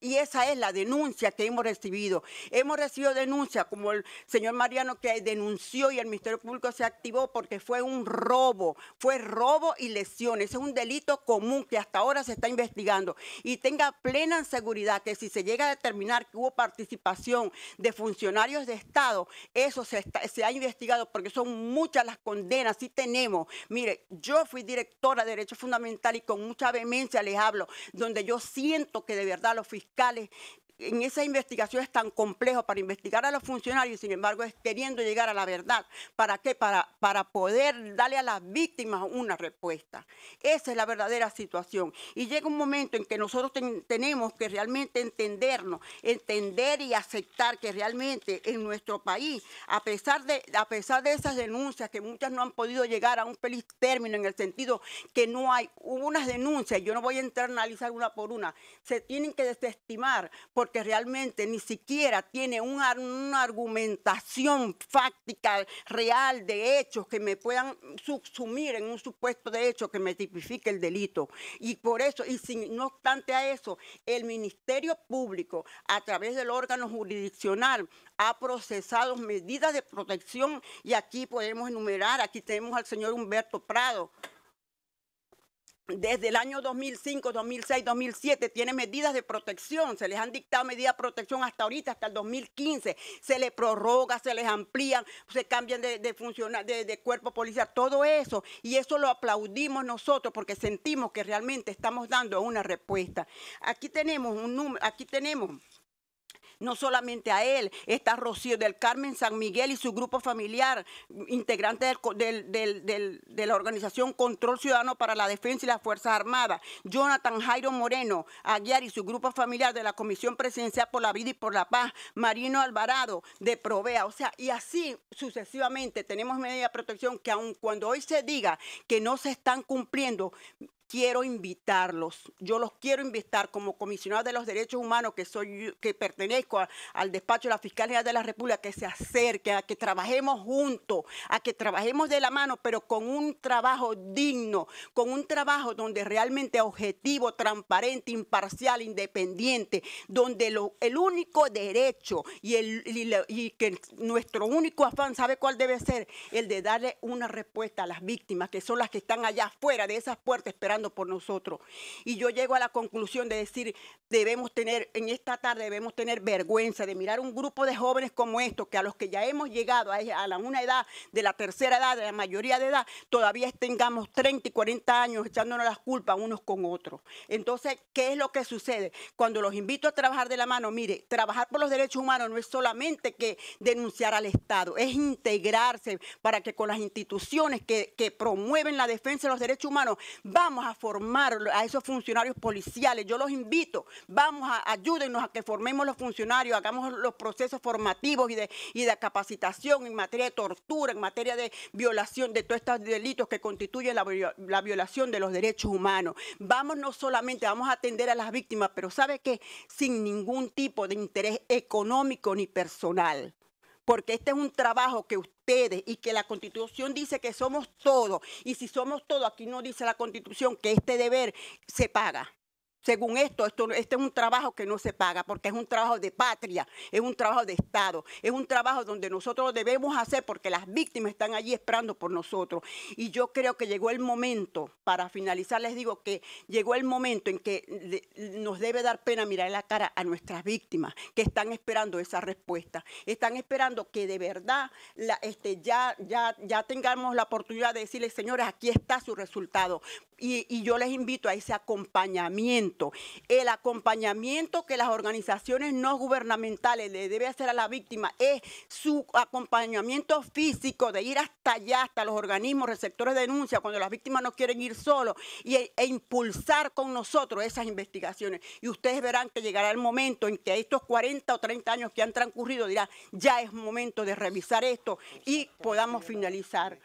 Y esa es la denuncia que hemos recibido. Hemos recibido denuncia como el señor Mariano que denunció y el Ministerio Público se activó porque fue un robo, fue robo y lesiones. Es un delito común que hasta ahora se está investigando. Y tenga plena seguridad que si se llega a determinar que hubo participación de funcionarios de Estado, eso se, ha investigado porque son muchas las condenas. Si tenemos. Mire, yo fui directora de Derechos Fundamentales y con mucha vehemencia les hablo, donde yo siento que de verdad los fiscales fiscales en esa investigación es tan complejo para investigar a los funcionarios, sin embargo, es queriendo llegar a la verdad. ¿Para qué? Para, para poder darle a las víctimas una respuesta. Esa es la verdadera situación. Y llega un momento en que nosotros tenemos que realmente entendernos, entender y aceptar que realmente en nuestro país, a pesar de, a pesar de esas denuncias, que muchas no han podido llegar a un feliz término en el sentido que no hay, unas denuncias, yo no voy a entrar analizar una por una, se tienen que desestimar. por porque realmente ni siquiera tiene una, argumentación fáctica real de hechos que me puedan subsumir en un supuesto de hecho que me tipifique el delito. Y por eso, y no obstante a eso, el Ministerio Público, a través del órgano jurisdiccional, ha procesado medidas de protección y aquí podemos enumerar, aquí tenemos al señor Humberto Prado, desde el año 2005, 2006, 2007 tiene medidas de protección, se les han dictado medidas de protección hasta ahorita, hasta el 2015, se les prorroga, se les amplían, se cambian de cuerpo policial, todo eso, y eso lo aplaudimos nosotros porque sentimos que realmente estamos dando una respuesta. Aquí tenemos un número, aquí tenemos no solamente a él, está Rocío del Carmen San Miguel y su grupo familiar, integrante de la organización Control Ciudadano para la Defensa y las Fuerzas Armadas, Jonathan Jairo Moreno Aguiar y su grupo familiar de la Comisión Presidencial por la Vida y por la Paz, Marino Alvarado de Provea, o sea, y así sucesivamente tenemos medidas de protección que aun cuando hoy se diga que no se están cumpliendo, quiero invitarlos, yo los quiero invitar como comisionado de los derechos humanos que soy, que pertenezco al despacho de la Fiscalía de la República, que se acerque, a que trabajemos juntos, a que trabajemos de la mano, pero con un trabajo digno, con un trabajo donde realmente objetivo, transparente, imparcial, independiente, donde el único derecho y, y que nuestro único afán, ¿sabe cuál debe ser? El de darle una respuesta a las víctimas, que son las que están allá afuera de esas puertas esperando por nosotros. Y yo llego a la conclusión de decir, debemos tener, en esta tarde debemos tener vergüenza de mirar un grupo de jóvenes como estos, que a los que ya hemos llegado a, la, una edad, de la tercera edad, de la mayoría de edad, todavía tengamos 30 y 40 años echándonos las culpas unos con otros. Entonces, ¿qué es lo que sucede? Cuando los invito a trabajar de la mano, mire, trabajar por los derechos humanos no es solamente que denunciar al Estado, es integrarse para que con las instituciones que, que promueven la defensa de los derechos humanos vamos a formar a esos funcionarios policiales. Yo los invito, vamos, a, ayúdennos a que formemos los funcionarios, hagamos los procesos formativos y de, de capacitación en materia de tortura, en materia de violación de todos estos delitos que constituyen la, violación de los derechos humanos. Vamos no solamente, vamos a atender a las víctimas, pero ¿sabe que Sin ningún tipo de interés económico ni personal porque este es un trabajo que ustedes y que la Constitución dice que somos todos, y si somos todos, aquí no dice la Constitución que este deber se paga. Según esto, esto, este es un trabajo que no se paga porque es un trabajo de patria, es un trabajo de Estado, es un trabajo donde nosotros debemos hacer porque las víctimas están allí esperando por nosotros. Y yo creo que llegó el momento, para finalizar les digo que llegó el momento en que nos debe dar pena mirar la cara a nuestras víctimas que están esperando esa respuesta, están esperando que de verdad este, ya, ya, ya tengamos la oportunidad de decirles, señores, aquí está su resultado. y yo les invito a ese acompañamiento el acompañamiento que las organizaciones no gubernamentales le debe hacer a la víctima es su acompañamiento físico, de ir hasta allá, hasta los organismos receptores de denuncia, cuando las víctimas no quieren ir solo e, e impulsar con nosotros esas investigaciones. Y ustedes verán que llegará el momento en que estos 40 o 30 años que han transcurrido dirán, ya es momento de revisar esto y podamos finalizar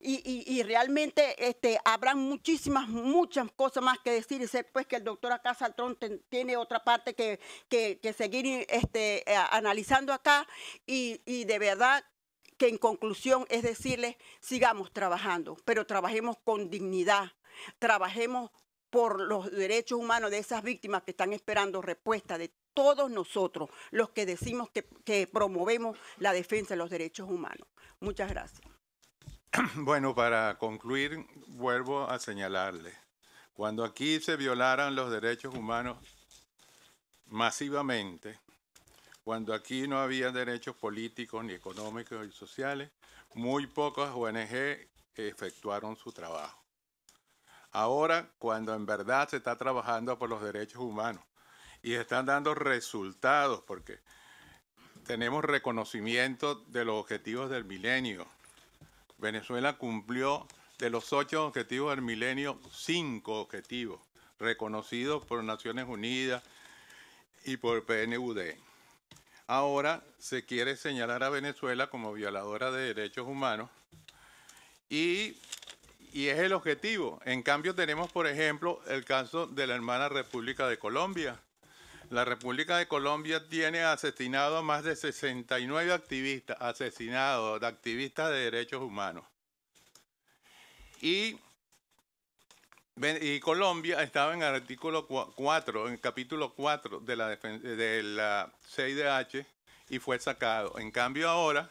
y, realmente este, habrán muchísimas, muchas cosas más que decir y sé pues que el doctor acá Saltrón tiene otra parte que, que, seguir este, eh, analizando acá y, de verdad que en conclusión es decirles, sigamos trabajando, pero trabajemos con dignidad, trabajemos por los derechos humanos de esas víctimas que están esperando respuesta de todos nosotros, los que decimos que promovemos la defensa de los derechos humanos. Muchas gracias. Bueno, para concluir, vuelvo a señalarle, cuando aquí se violaron los derechos humanos masivamente, cuando aquí no había derechos políticos, ni económicos, ni sociales, muy pocas ONG efectuaron su trabajo. Ahora, cuando en verdad se está trabajando por los derechos humanos y están dando resultados, porque tenemos reconocimiento de los objetivos del milenio, Venezuela cumplió de los ocho objetivos del milenio, cinco objetivos reconocidos por Naciones Unidas y por PNUD. Ahora se quiere señalar a Venezuela como violadora de derechos humanos y, y es el objetivo. En cambio tenemos, por ejemplo, el caso de la hermana República de Colombia, la República de Colombia tiene asesinado a más de 69 activistas, asesinados de activistas de derechos humanos. Y, y Colombia estaba en el artículo 4, en el capítulo 4 de la, de la CIDH y fue sacado. En cambio ahora,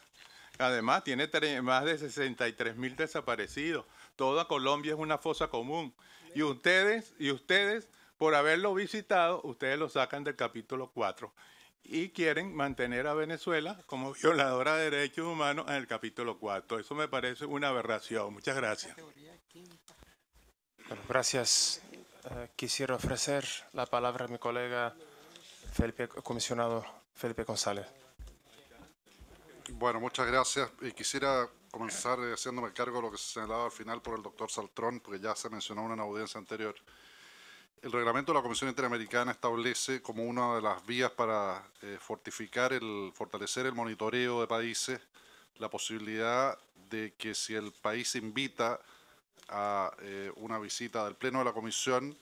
además, tiene más de 63 mil desaparecidos. Toda Colombia es una fosa común. Y ustedes, y ustedes por haberlo visitado, ustedes lo sacan del capítulo 4 y quieren mantener a Venezuela como violadora de derechos humanos en el capítulo 4. Eso me parece una aberración. Muchas gracias. gracias. Eh, quisiera ofrecer la palabra a mi colega Felipe, comisionado Felipe González. Bueno, muchas gracias. Y quisiera comenzar haciéndome cargo de lo que se señalaba al final por el doctor Saltrón, porque ya se mencionó en una audiencia anterior. El reglamento de la Comisión Interamericana establece como una de las vías para eh, fortificar el, fortalecer el monitoreo de países, la posibilidad de que si el país invita a eh, una visita del Pleno de la Comisión,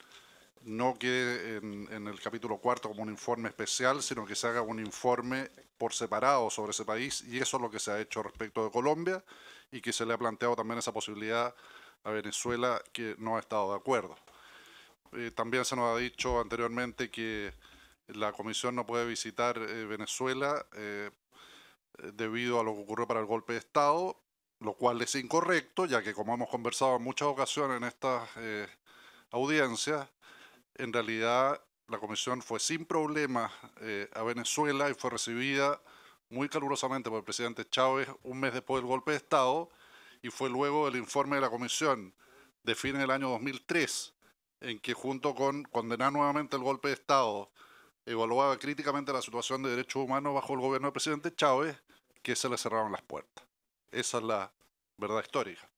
no quede en, en, el capítulo cuarto como un informe especial, sino que se haga un informe por separado sobre ese país, y eso es lo que se ha hecho respecto de Colombia, y que se le ha planteado también esa posibilidad a Venezuela, que no ha estado de acuerdo. Eh, también se nos ha dicho anteriormente que la comisión no puede visitar eh, Venezuela eh, debido a lo que ocurrió para el golpe de Estado, lo cual es incorrecto, ya que como hemos conversado en muchas ocasiones en estas audiencias, en realidad la comisión fue sin problemas a Venezuela y fue recibida muy calurosamente por el presidente Chávez un mes después del golpe de Estado y fue luego el informe de la comisión de fines del año 2003 en que junto con condenar nuevamente el golpe de Estado, evaluaba críticamente la situación de derechos humanos bajo el gobierno del presidente Chávez, que se le cerraron las puertas. Esa es la verdad histórica.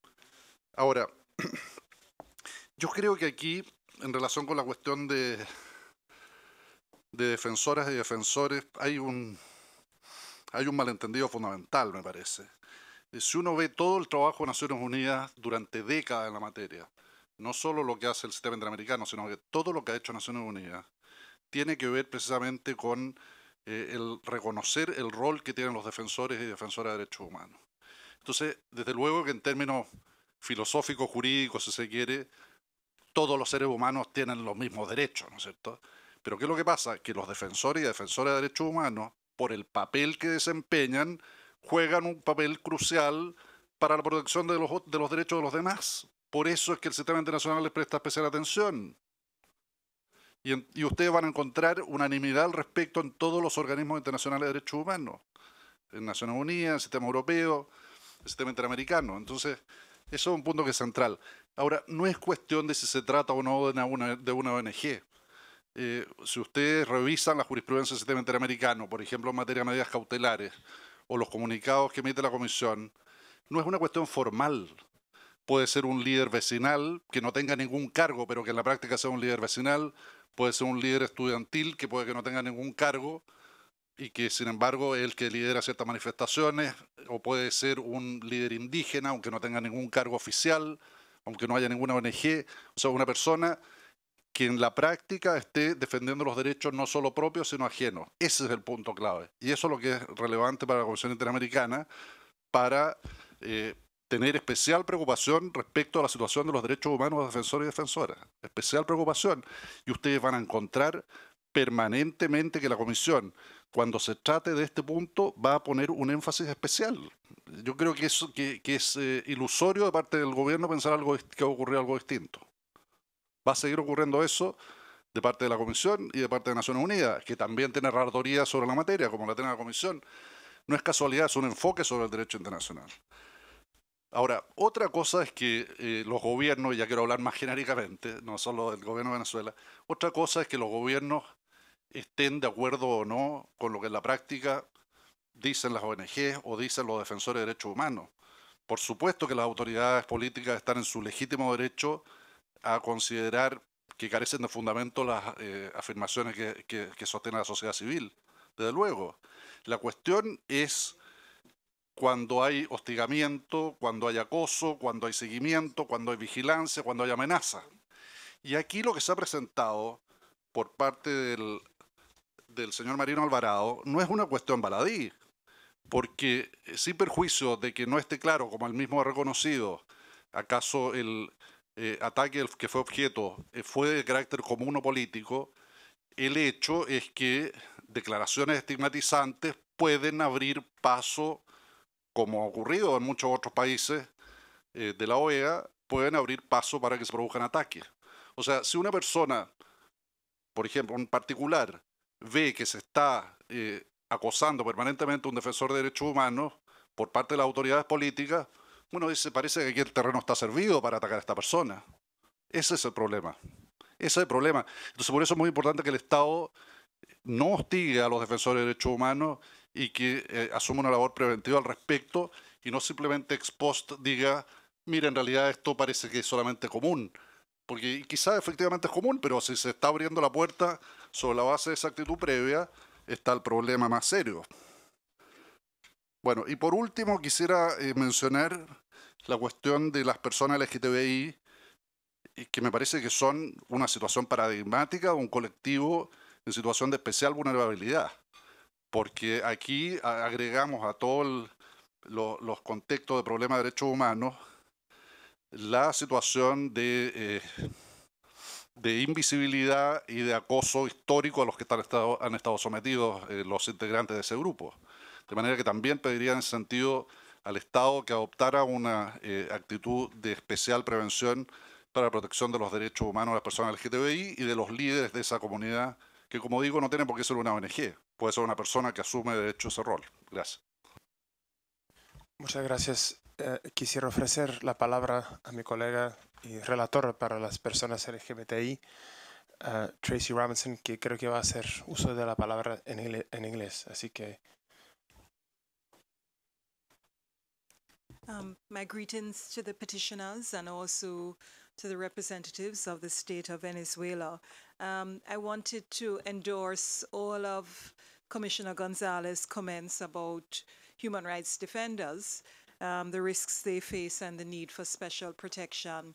Ahora, yo creo que aquí, en relación con la cuestión de, de defensoras y defensores, hay un, hay un malentendido fundamental, me parece. Si uno ve todo el trabajo de Naciones Unidas durante décadas en la materia, no solo lo que hace el sistema interamericano, sino que todo lo que ha hecho Naciones Unidas tiene que ver precisamente con eh, el reconocer el rol que tienen los defensores y defensoras de derechos humanos. Entonces, desde luego que en términos filosóficos, jurídicos, si se quiere, todos los seres humanos tienen los mismos derechos, ¿no es cierto? Pero ¿qué es lo que pasa? Que los defensores y defensoras de derechos humanos, por el papel que desempeñan, juegan un papel crucial para la protección de los, de los derechos de los demás. Por eso es que el sistema internacional les presta especial atención. Y, ustedes van a encontrar unanimidad al respecto en todos los organismos internacionales de derechos humanos, en Naciones Unidas, el sistema europeo, el sistema interamericano. Entonces, eso es un punto que es central. Ahora, no es cuestión de si se trata o no de una, ONG. Eh, si ustedes revisan la jurisprudencia del sistema interamericano, por ejemplo, en materia de medidas cautelares o los comunicados que emite la Comisión, no es una cuestión formal, puede ser un líder vecinal que no tenga ningún cargo, pero que en la práctica sea un líder vecinal, puede ser un líder estudiantil que puede que no tenga ningún cargo y que sin embargo es el que lidera ciertas manifestaciones, o puede ser un líder indígena, aunque no tenga ningún cargo oficial, aunque no haya ninguna ONG, o sea, una persona que en la práctica esté defendiendo los derechos no solo propios, sino ajenos. Ese es el punto clave. Y eso es lo que es relevante para la Comisión Interamericana para eh, tener especial preocupación respecto a la situación de los derechos humanos de defensores y defensoras. Especial preocupación. Y ustedes van a encontrar permanentemente que la Comisión, cuando se trate de este punto, va a poner un énfasis especial. Yo creo que, es eh, ilusorio de parte del gobierno pensar algo que ocurrir algo distinto. Va a seguir ocurriendo eso de parte de la Comisión y de parte de Naciones Unidas, que también tiene rardoría sobre la materia, como la tiene la Comisión. No es casualidad, es un enfoque sobre el derecho internacional. Ahora, otra cosa es que eh, los gobiernos, ya quiero hablar más genéricamente, no solo del gobierno de Venezuela, otra cosa es que los gobiernos estén de acuerdo o no con lo que en la práctica dicen las ONG o dicen los defensores de derechos humanos. Por supuesto que las autoridades políticas están en su legítimo derecho a considerar que carecen de fundamento las eh, afirmaciones que sostiene la sociedad civil, desde luego. La cuestión es cuando hay hostigamiento, cuando hay acoso, cuando hay seguimiento, cuando hay vigilancia, cuando hay amenaza. Y aquí lo que se ha presentado por parte del, del señor Marino Alvarado no es una cuestión baladí, porque eh, sin perjuicio de que no esté claro, como el mismo ha reconocido, acaso el eh, ataque que fue objeto eh, fue de carácter común o político, el hecho es que declaraciones estigmatizantes pueden abrir paso como ha ocurrido en muchos otros países eh, de la OEA, pueden abrir paso para que se produzcan ataques. O sea, si una persona, por ejemplo, un particular, ve que se está eh, acosando permanentemente a un defensor de derechos humanos por parte de las autoridades políticas, bueno, dice, parece que aquí el terreno está servido para atacar a esta persona. Ese es el problema. Ese es el problema. Entonces, por eso es muy importante que el Estado no hostigue a los defensores de derechos humanos y que eh, asuma una labor preventiva al respecto y no simplemente ex post diga, mira, en realidad esto parece que es solamente común, porque quizás efectivamente es común, pero si se está abriendo la puerta sobre la base de esa actitud previa, está el problema más serio. Bueno, y por último quisiera eh, mencionar la cuestión de las personas LGTBI, que me parece que son una situación paradigmática, un colectivo en situación de especial vulnerabilidad porque aquí agregamos a todos los contextos de problemas de derechos humanos la situación de, eh, invisibilidad y de acoso histórico a los que estado, han estado sometidos eh, los integrantes de ese grupo. De manera que también pediría en sentido al Estado que adoptara una eh, actitud de especial prevención para la protección de los derechos humanos de las personas LGTBI y de los líderes de esa comunidad que como digo no tiene por qué ser una ONG, puede ser una persona que asume de hecho ese rol. Gracias. Muchas gracias. Eh, quisiera ofrecer la palabra a mi colega y relator para las personas LGBTI, Tracy Robinson, que creo que va a hacer uso de la palabra en, en inglés. Así que Um, my greetings to the petitioners and also to the representatives of the state of Venezuela. Um, I wanted to endorse all of Commissioner Gonzalez's comments about human rights defenders, um, the risks they face, and the need for special protection.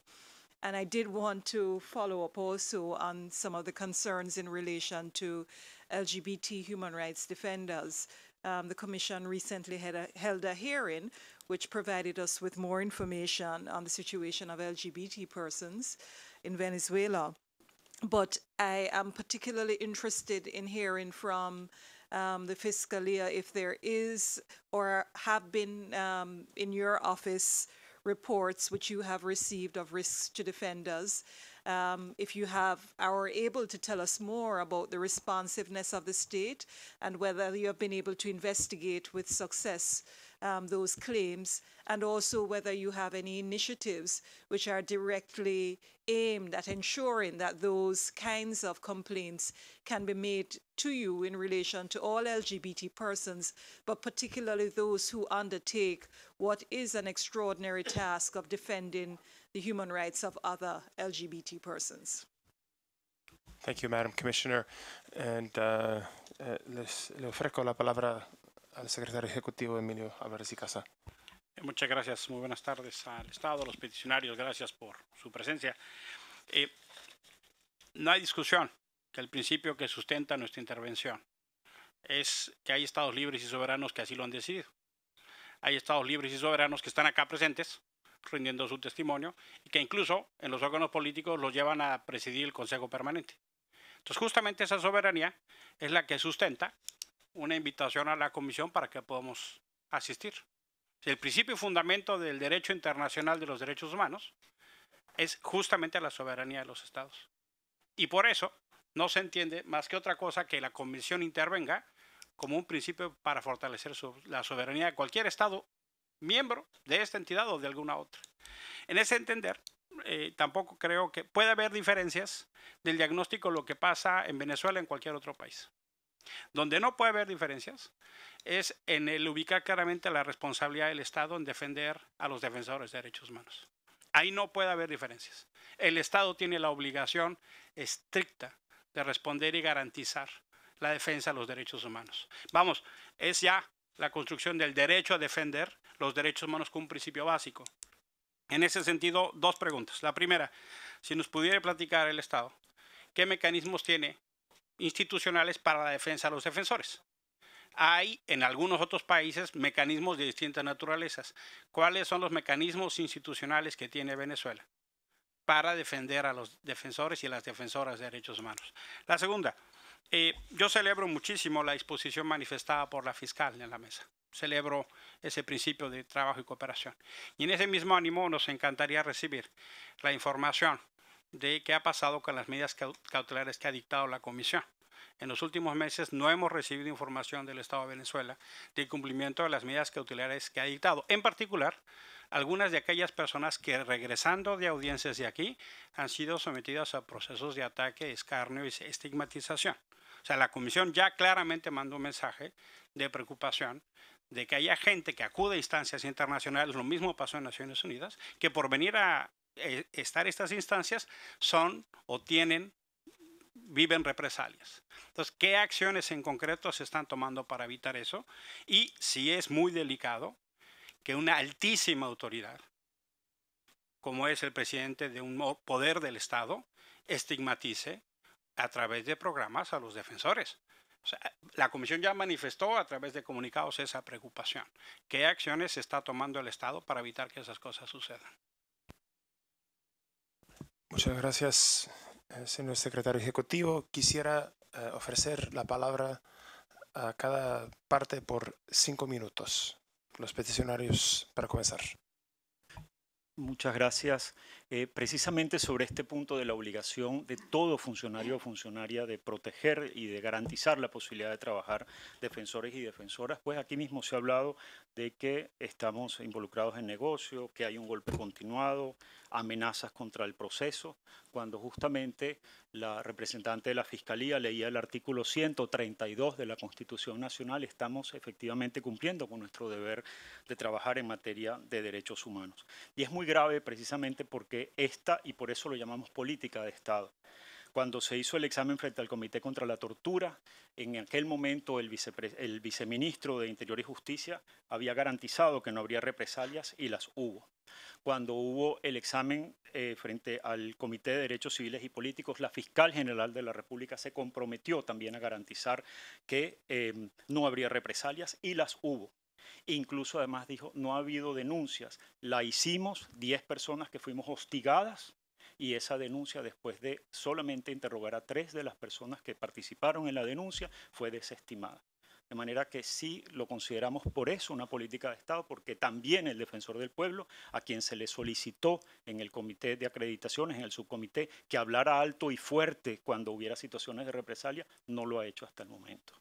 And I did want to follow up also on some of the concerns in relation to LGBT human rights defenders. Um, the Commission recently a, held a hearing which provided us with more information on the situation of LGBT persons in Venezuela but I am particularly interested in hearing from um, the Fiscalia if there is or have been um, in your office reports which you have received of risks to defenders. Um, if you have are able to tell us more about the responsiveness of the state and whether you have been able to investigate with success um, those claims, and also whether you have any initiatives which are directly aimed at ensuring that those kinds of complaints can be made to you in relation to all LGBT persons, but particularly those who undertake what is an extraordinary task of defending the human rights of other LGBT persons. Thank you, Madam Commissioner. And uh, uh, les, le ofrezco la palabra al secretario ejecutivo Emilio Álvarez y Casa. Eh, muchas gracias, muy buenas tardes al Estado, a los peticionarios, gracias por su presencia. Eh, no hay discusión que el principio que sustenta nuestra intervención es que hay estados libres y soberanos que así lo han decidido. Hay estados libres y soberanos que están acá presentes rindiendo su testimonio y que incluso en los órganos políticos los llevan a presidir el Consejo Permanente. Entonces justamente esa soberanía es la que sustenta una invitación a la comisión para que podamos asistir. El principio y fundamento del derecho internacional de los derechos humanos es justamente la soberanía de los estados. Y por eso no se entiende más que otra cosa que la comisión intervenga como un principio para fortalecer la soberanía de cualquier estado miembro de esta entidad o de alguna otra. En ese entender, eh, tampoco creo que pueda haber diferencias del diagnóstico lo que pasa en Venezuela en cualquier otro país. Donde no puede haber diferencias es en el ubicar claramente la responsabilidad del Estado en defender a los defensores de derechos humanos. Ahí no puede haber diferencias. El Estado tiene la obligación estricta de responder y garantizar la defensa de los derechos humanos. Vamos, es ya la construcción del derecho a defender los derechos humanos como un principio básico. En ese sentido, dos preguntas. La primera, si nos pudiera platicar el Estado, ¿qué mecanismos tiene institucionales para la defensa de los defensores. Hay en algunos otros países mecanismos de distintas naturalezas. ¿Cuáles son los mecanismos institucionales que tiene Venezuela para defender a los defensores y a las defensoras de derechos humanos? La segunda, eh, yo celebro muchísimo la exposición manifestada por la fiscal en la mesa. Celebro ese principio de trabajo y cooperación. Y en ese mismo ánimo nos encantaría recibir la información de qué ha pasado con las medidas cautelares que ha dictado la Comisión. En los últimos meses no hemos recibido información del Estado de Venezuela del cumplimiento de las medidas cautelares que ha dictado. En particular, algunas de aquellas personas que regresando de audiencias de aquí han sido sometidas a procesos de ataque, escarnio y estigmatización. O sea, la comisión ya claramente mandó un mensaje de preocupación de que haya gente que acude a instancias internacionales, lo mismo pasó en Naciones Unidas, que por venir a eh, estar estas instancias son o tienen viven represalias. Entonces, ¿qué acciones en concreto se están tomando para evitar eso? Y si es muy delicado que una altísima autoridad, como es el presidente de un poder del Estado, estigmatice a través de programas a los defensores. la Comisión ya manifestó a través de comunicados esa preocupación. ¿Qué acciones está tomando el Estado para evitar que esas cosas sucedan? Muchas gracias, eh, señor secretario ejecutivo. Quisiera eh, ofrecer la palabra a cada parte por cinco minutos. Los peticionarios para comenzar. Muchas gracias. Eh, precisamente sobre este punto de la obligación de todo funcionario o funcionaria de proteger y de garantizar la posibilidad de trabajar defensores y defensoras, pues aquí mismo se ha hablado de que estamos involucrados en negocio, que hay un golpe continuado, amenazas contra el proceso, cuando justamente la representante de la Fiscalía leía el artículo 132 de la Constitución Nacional, estamos efectivamente cumpliendo con nuestro deber de trabajar en materia de derechos humanos. Y es muy grave precisamente porque esta, y por eso lo llamamos política de Estado, cuando se hizo el examen frente al Comité contra la Tortura, en aquel momento el, el, viceministro de Interior y Justicia había garantizado que no habría represalias y las hubo cuando hubo el examen eh, frente al Comité de Derechos Civiles y Políticos, la fiscal general de la República se comprometió también a garantizar que eh, no habría represalias y las hubo. Incluso además dijo, no ha habido denuncias. La hicimos 10 personas que fuimos hostigadas y esa denuncia, después de solamente interrogar a tres de las personas que participaron en la denuncia, fue desestimada. De manera que sí lo consideramos por eso una política de Estado, porque también el defensor del pueblo, a quien se le solicitó en el comité de acreditaciones, en el subcomité, que hablara alto y fuerte cuando hubiera situaciones de represalia, no lo ha hecho hasta el momento.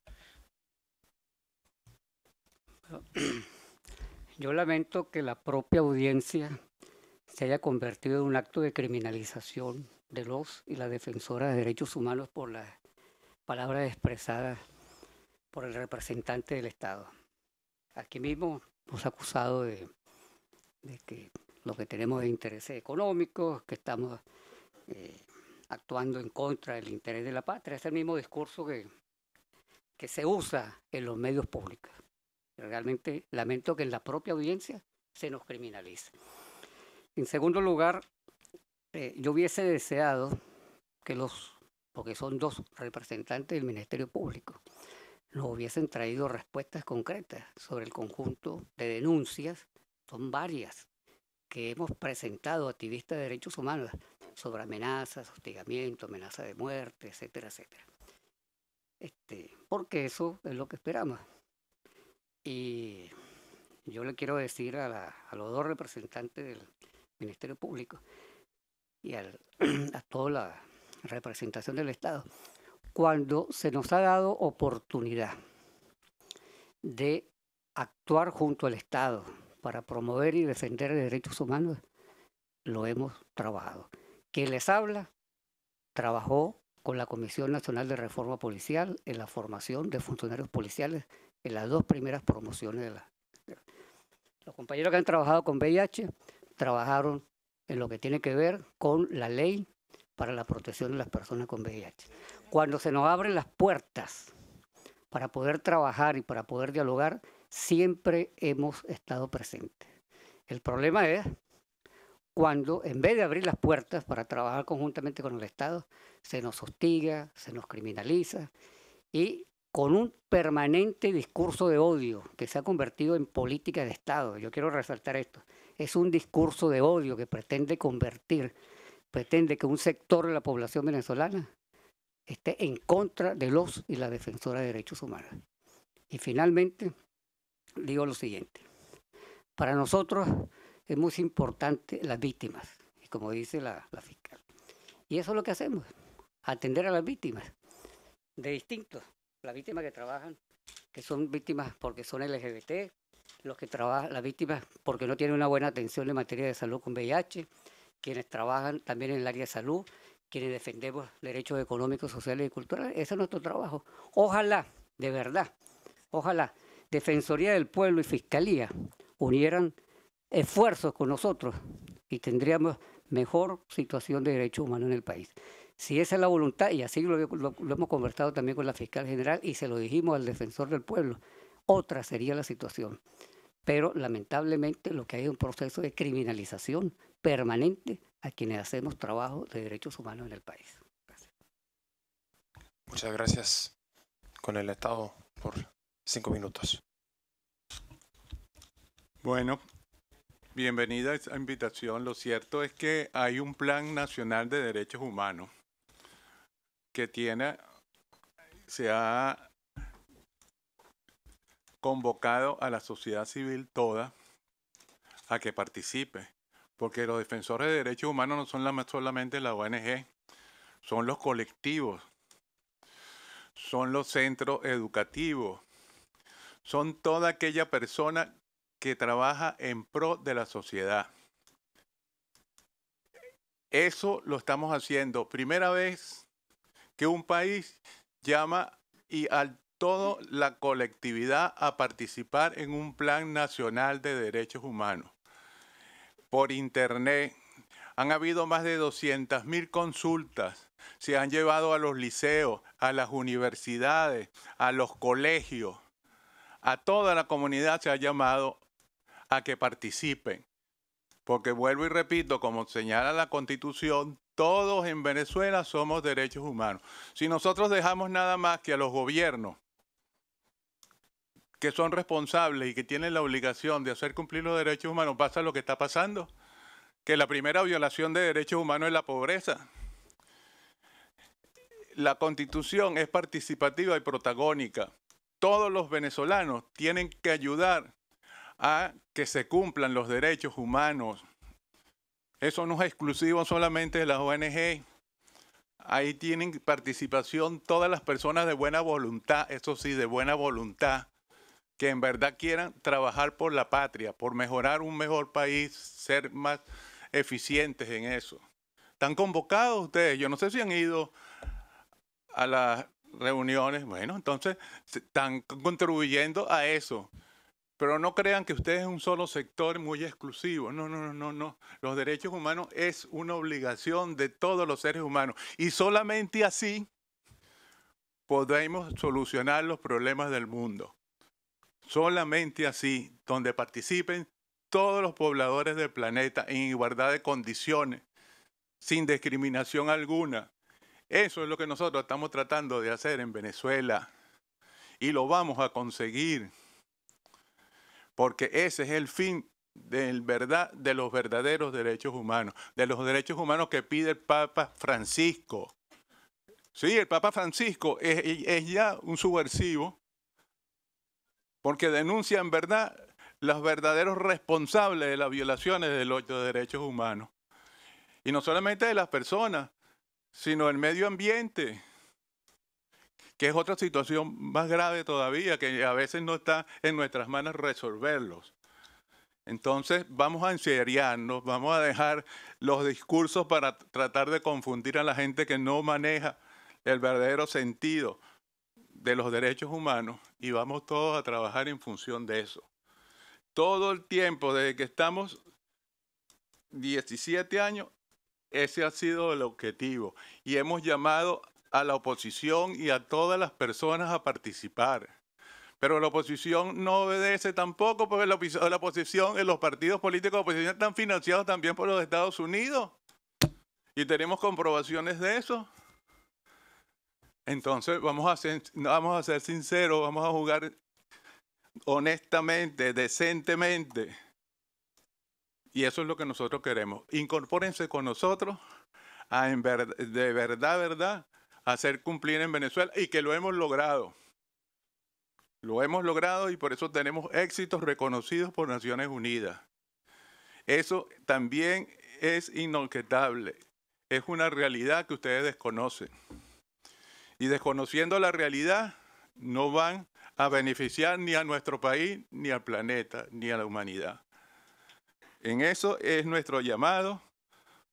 Yo lamento que la propia audiencia se haya convertido en un acto de criminalización de los y la defensora de derechos humanos por las palabras expresadas por el representante del Estado. Aquí mismo nos ha acusado de, que lo que tenemos es intereses económicos, que estamos eh, actuando en contra del interés de la patria. Es el mismo discurso que, que se usa en los medios públicos. Realmente lamento que en la propia audiencia se nos criminalice. En segundo lugar, eh, yo hubiese deseado que los, porque son dos representantes del Ministerio Público, nos hubiesen traído respuestas concretas sobre el conjunto de denuncias, son varias, que hemos presentado activistas de derechos humanos sobre amenazas, hostigamiento, amenaza de muerte, etcétera, etcétera. Este, porque eso es lo que esperamos. Y yo le quiero decir a, a los dos representantes del Ministerio Público y a toda la representación del Estado cuando se nos ha dado oportunidad de actuar junto al Estado para promover y defender derechos humanos, lo hemos trabajado. Quien les habla trabajó con la Comisión Nacional de Reforma Policial en la formación de funcionarios policiales en las dos primeras promociones de la... Los compañeros que han trabajado con VIH trabajaron en lo que tiene que ver con la ley para la protección de las personas con VIH. Cuando se nos abren las puertas para poder trabajar y para poder dialogar, siempre hemos estado presentes. El problema es cuando, en vez de abrir las puertas para trabajar conjuntamente con el Estado, se nos hostiga, se nos criminaliza y con un permanente discurso de odio que se ha convertido en política de Estado. Yo quiero resaltar esto. Es un discurso de odio que pretende convertir, pretende que un sector de la población venezolana esté en contra de los y la defensora de derechos humanos. Y finalmente, digo lo siguiente. Para nosotros es muy importante las víctimas, como dice la, fiscal. Y eso es lo que hacemos, atender a las víctimas de distintos. Las víctimas que trabajan, que son víctimas porque son LGBT, los que trabajan, las víctimas porque no tienen una buena atención en materia de salud con VIH, quienes trabajan también en el área de salud, quienes defendemos pues, derechos económicos, sociales y culturales. Ese es nuestro trabajo. Ojalá, de verdad, ojalá Defensoría del Pueblo y Fiscalía unieran esfuerzos con nosotros y tendríamos mejor situación de derechos humanos en el país. Si esa es la voluntad, y así lo, hemos conversado también con la fiscal general y se lo dijimos al defensor del pueblo, otra sería la situación. Pero lamentablemente lo que hay es un proceso de criminalización permanente a quienes hacemos trabajo de derechos humanos en el país. Muchas gracias con el Estado por cinco minutos. Bueno, bienvenida a esta invitación. Lo cierto es que hay un Plan Nacional de Derechos Humanos que tiene, se ha convocado a la sociedad civil toda a que participe porque los defensores de derechos humanos no son solamente la ONG, son los colectivos, son los centros educativos, son toda aquella persona que trabaja en pro de la sociedad. Eso lo estamos haciendo. Primera vez que un país llama y al toda la colectividad a participar en un plan nacional de derechos humanos por internet. Han habido más de 200.000 consultas. Se han llevado a los liceos, a las universidades, a los colegios. A toda la comunidad se ha llamado a que participen. Porque vuelvo y repito, como señala la constitución, todos en Venezuela somos derechos humanos. Si nosotros dejamos nada más que a los gobiernos que son responsables y que tienen la obligación de hacer cumplir los derechos humanos, pasa lo que está pasando, que la primera violación de derechos humanos es la pobreza. La constitución es participativa y protagónica. Todos los venezolanos tienen que ayudar a que se cumplan los derechos humanos. Eso no es exclusivo solamente de las ONG. Ahí tienen participación todas las personas de buena voluntad, eso sí, de buena voluntad que en verdad quieran trabajar por la patria, por mejorar un mejor país, ser más eficientes en eso. Están convocados ustedes, yo no sé si han ido a las reuniones, bueno, entonces están contribuyendo a eso. Pero no crean que ustedes es un solo sector muy exclusivo. No, no, no, no, no. Los derechos humanos es una obligación de todos los seres humanos. Y solamente así podemos solucionar los problemas del mundo. Solamente así, donde participen todos los pobladores del planeta en igualdad de condiciones, sin discriminación alguna. Eso es lo que nosotros estamos tratando de hacer en Venezuela y lo vamos a conseguir, porque ese es el fin verdad, de los verdaderos derechos humanos, de los derechos humanos que pide el Papa Francisco. Sí, el Papa Francisco es, es ya un subversivo porque denuncia en verdad los verdaderos responsables de las violaciones de los derechos humanos. Y no solamente de las personas, sino el medio ambiente, que es otra situación más grave todavía, que a veces no está en nuestras manos resolverlos. Entonces vamos a enseriarnos, vamos a dejar los discursos para tratar de confundir a la gente que no maneja el verdadero sentido de los derechos humanos y vamos todos a trabajar en función de eso. Todo el tiempo, desde que estamos 17 años, ese ha sido el objetivo y hemos llamado a la oposición y a todas las personas a participar. Pero la oposición no obedece tampoco porque la, oposición, eh, los partidos políticos de oposición están financiados también por los Estados Unidos. Y tenemos comprobaciones de eso. Entonces vamos a ser, vamos a ser sinceros, vamos a jugar honestamente, decentemente. Y eso es lo que nosotros queremos. Incorpórense con nosotros a en de verdad, verdad, hacer cumplir en Venezuela y que lo hemos logrado. Lo hemos logrado y por eso tenemos éxitos reconocidos por Naciones Unidas. Eso también es inolvidable, Es una realidad que ustedes desconocen y desconociendo la realidad, no van a beneficiar ni a nuestro país, ni al planeta, ni a la humanidad. En eso es nuestro llamado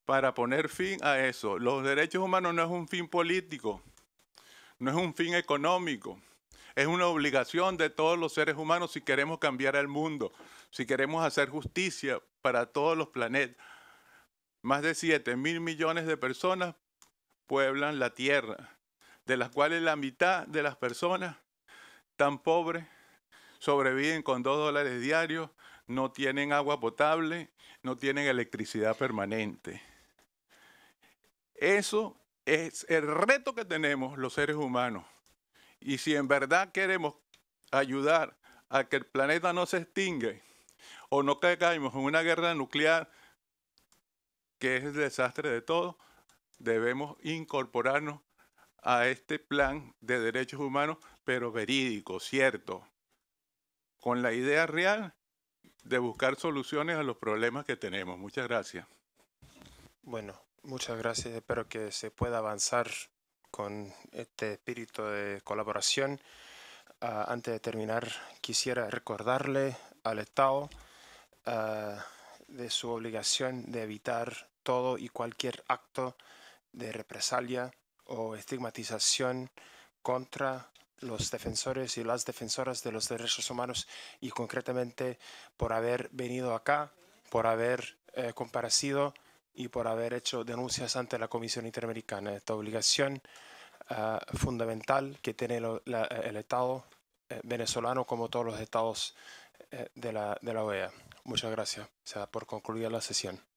para poner fin a eso. Los derechos humanos no es un fin político, no es un fin económico, es una obligación de todos los seres humanos si queremos cambiar el mundo, si queremos hacer justicia para todos los planetas. Más de 7 mil millones de personas pueblan la Tierra de las cuales la mitad de las personas tan pobres sobreviven con dos dólares diarios, no tienen agua potable, no tienen electricidad permanente. Eso es el reto que tenemos los seres humanos. Y si en verdad queremos ayudar a que el planeta no se extingue o no caigamos en una guerra nuclear, que es el desastre de todo, debemos incorporarnos a este plan de derechos humanos, pero verídico, cierto, con la idea real de buscar soluciones a los problemas que tenemos. Muchas gracias. Bueno, muchas gracias. Espero que se pueda avanzar con este espíritu de colaboración. Ah, antes de terminar, quisiera recordarle al Estado ah, de su obligación de evitar todo y cualquier acto de represalia o estigmatización contra los defensores y las defensoras de los derechos humanos y concretamente por haber venido acá, por haber eh, comparecido y por haber hecho denuncias ante la Comisión Interamericana. Esta obligación ah, fundamental que tiene el Estado eh, venezolano como todos los estados eh, de, la, OEA. E Muchas gracias por concluir la sesión.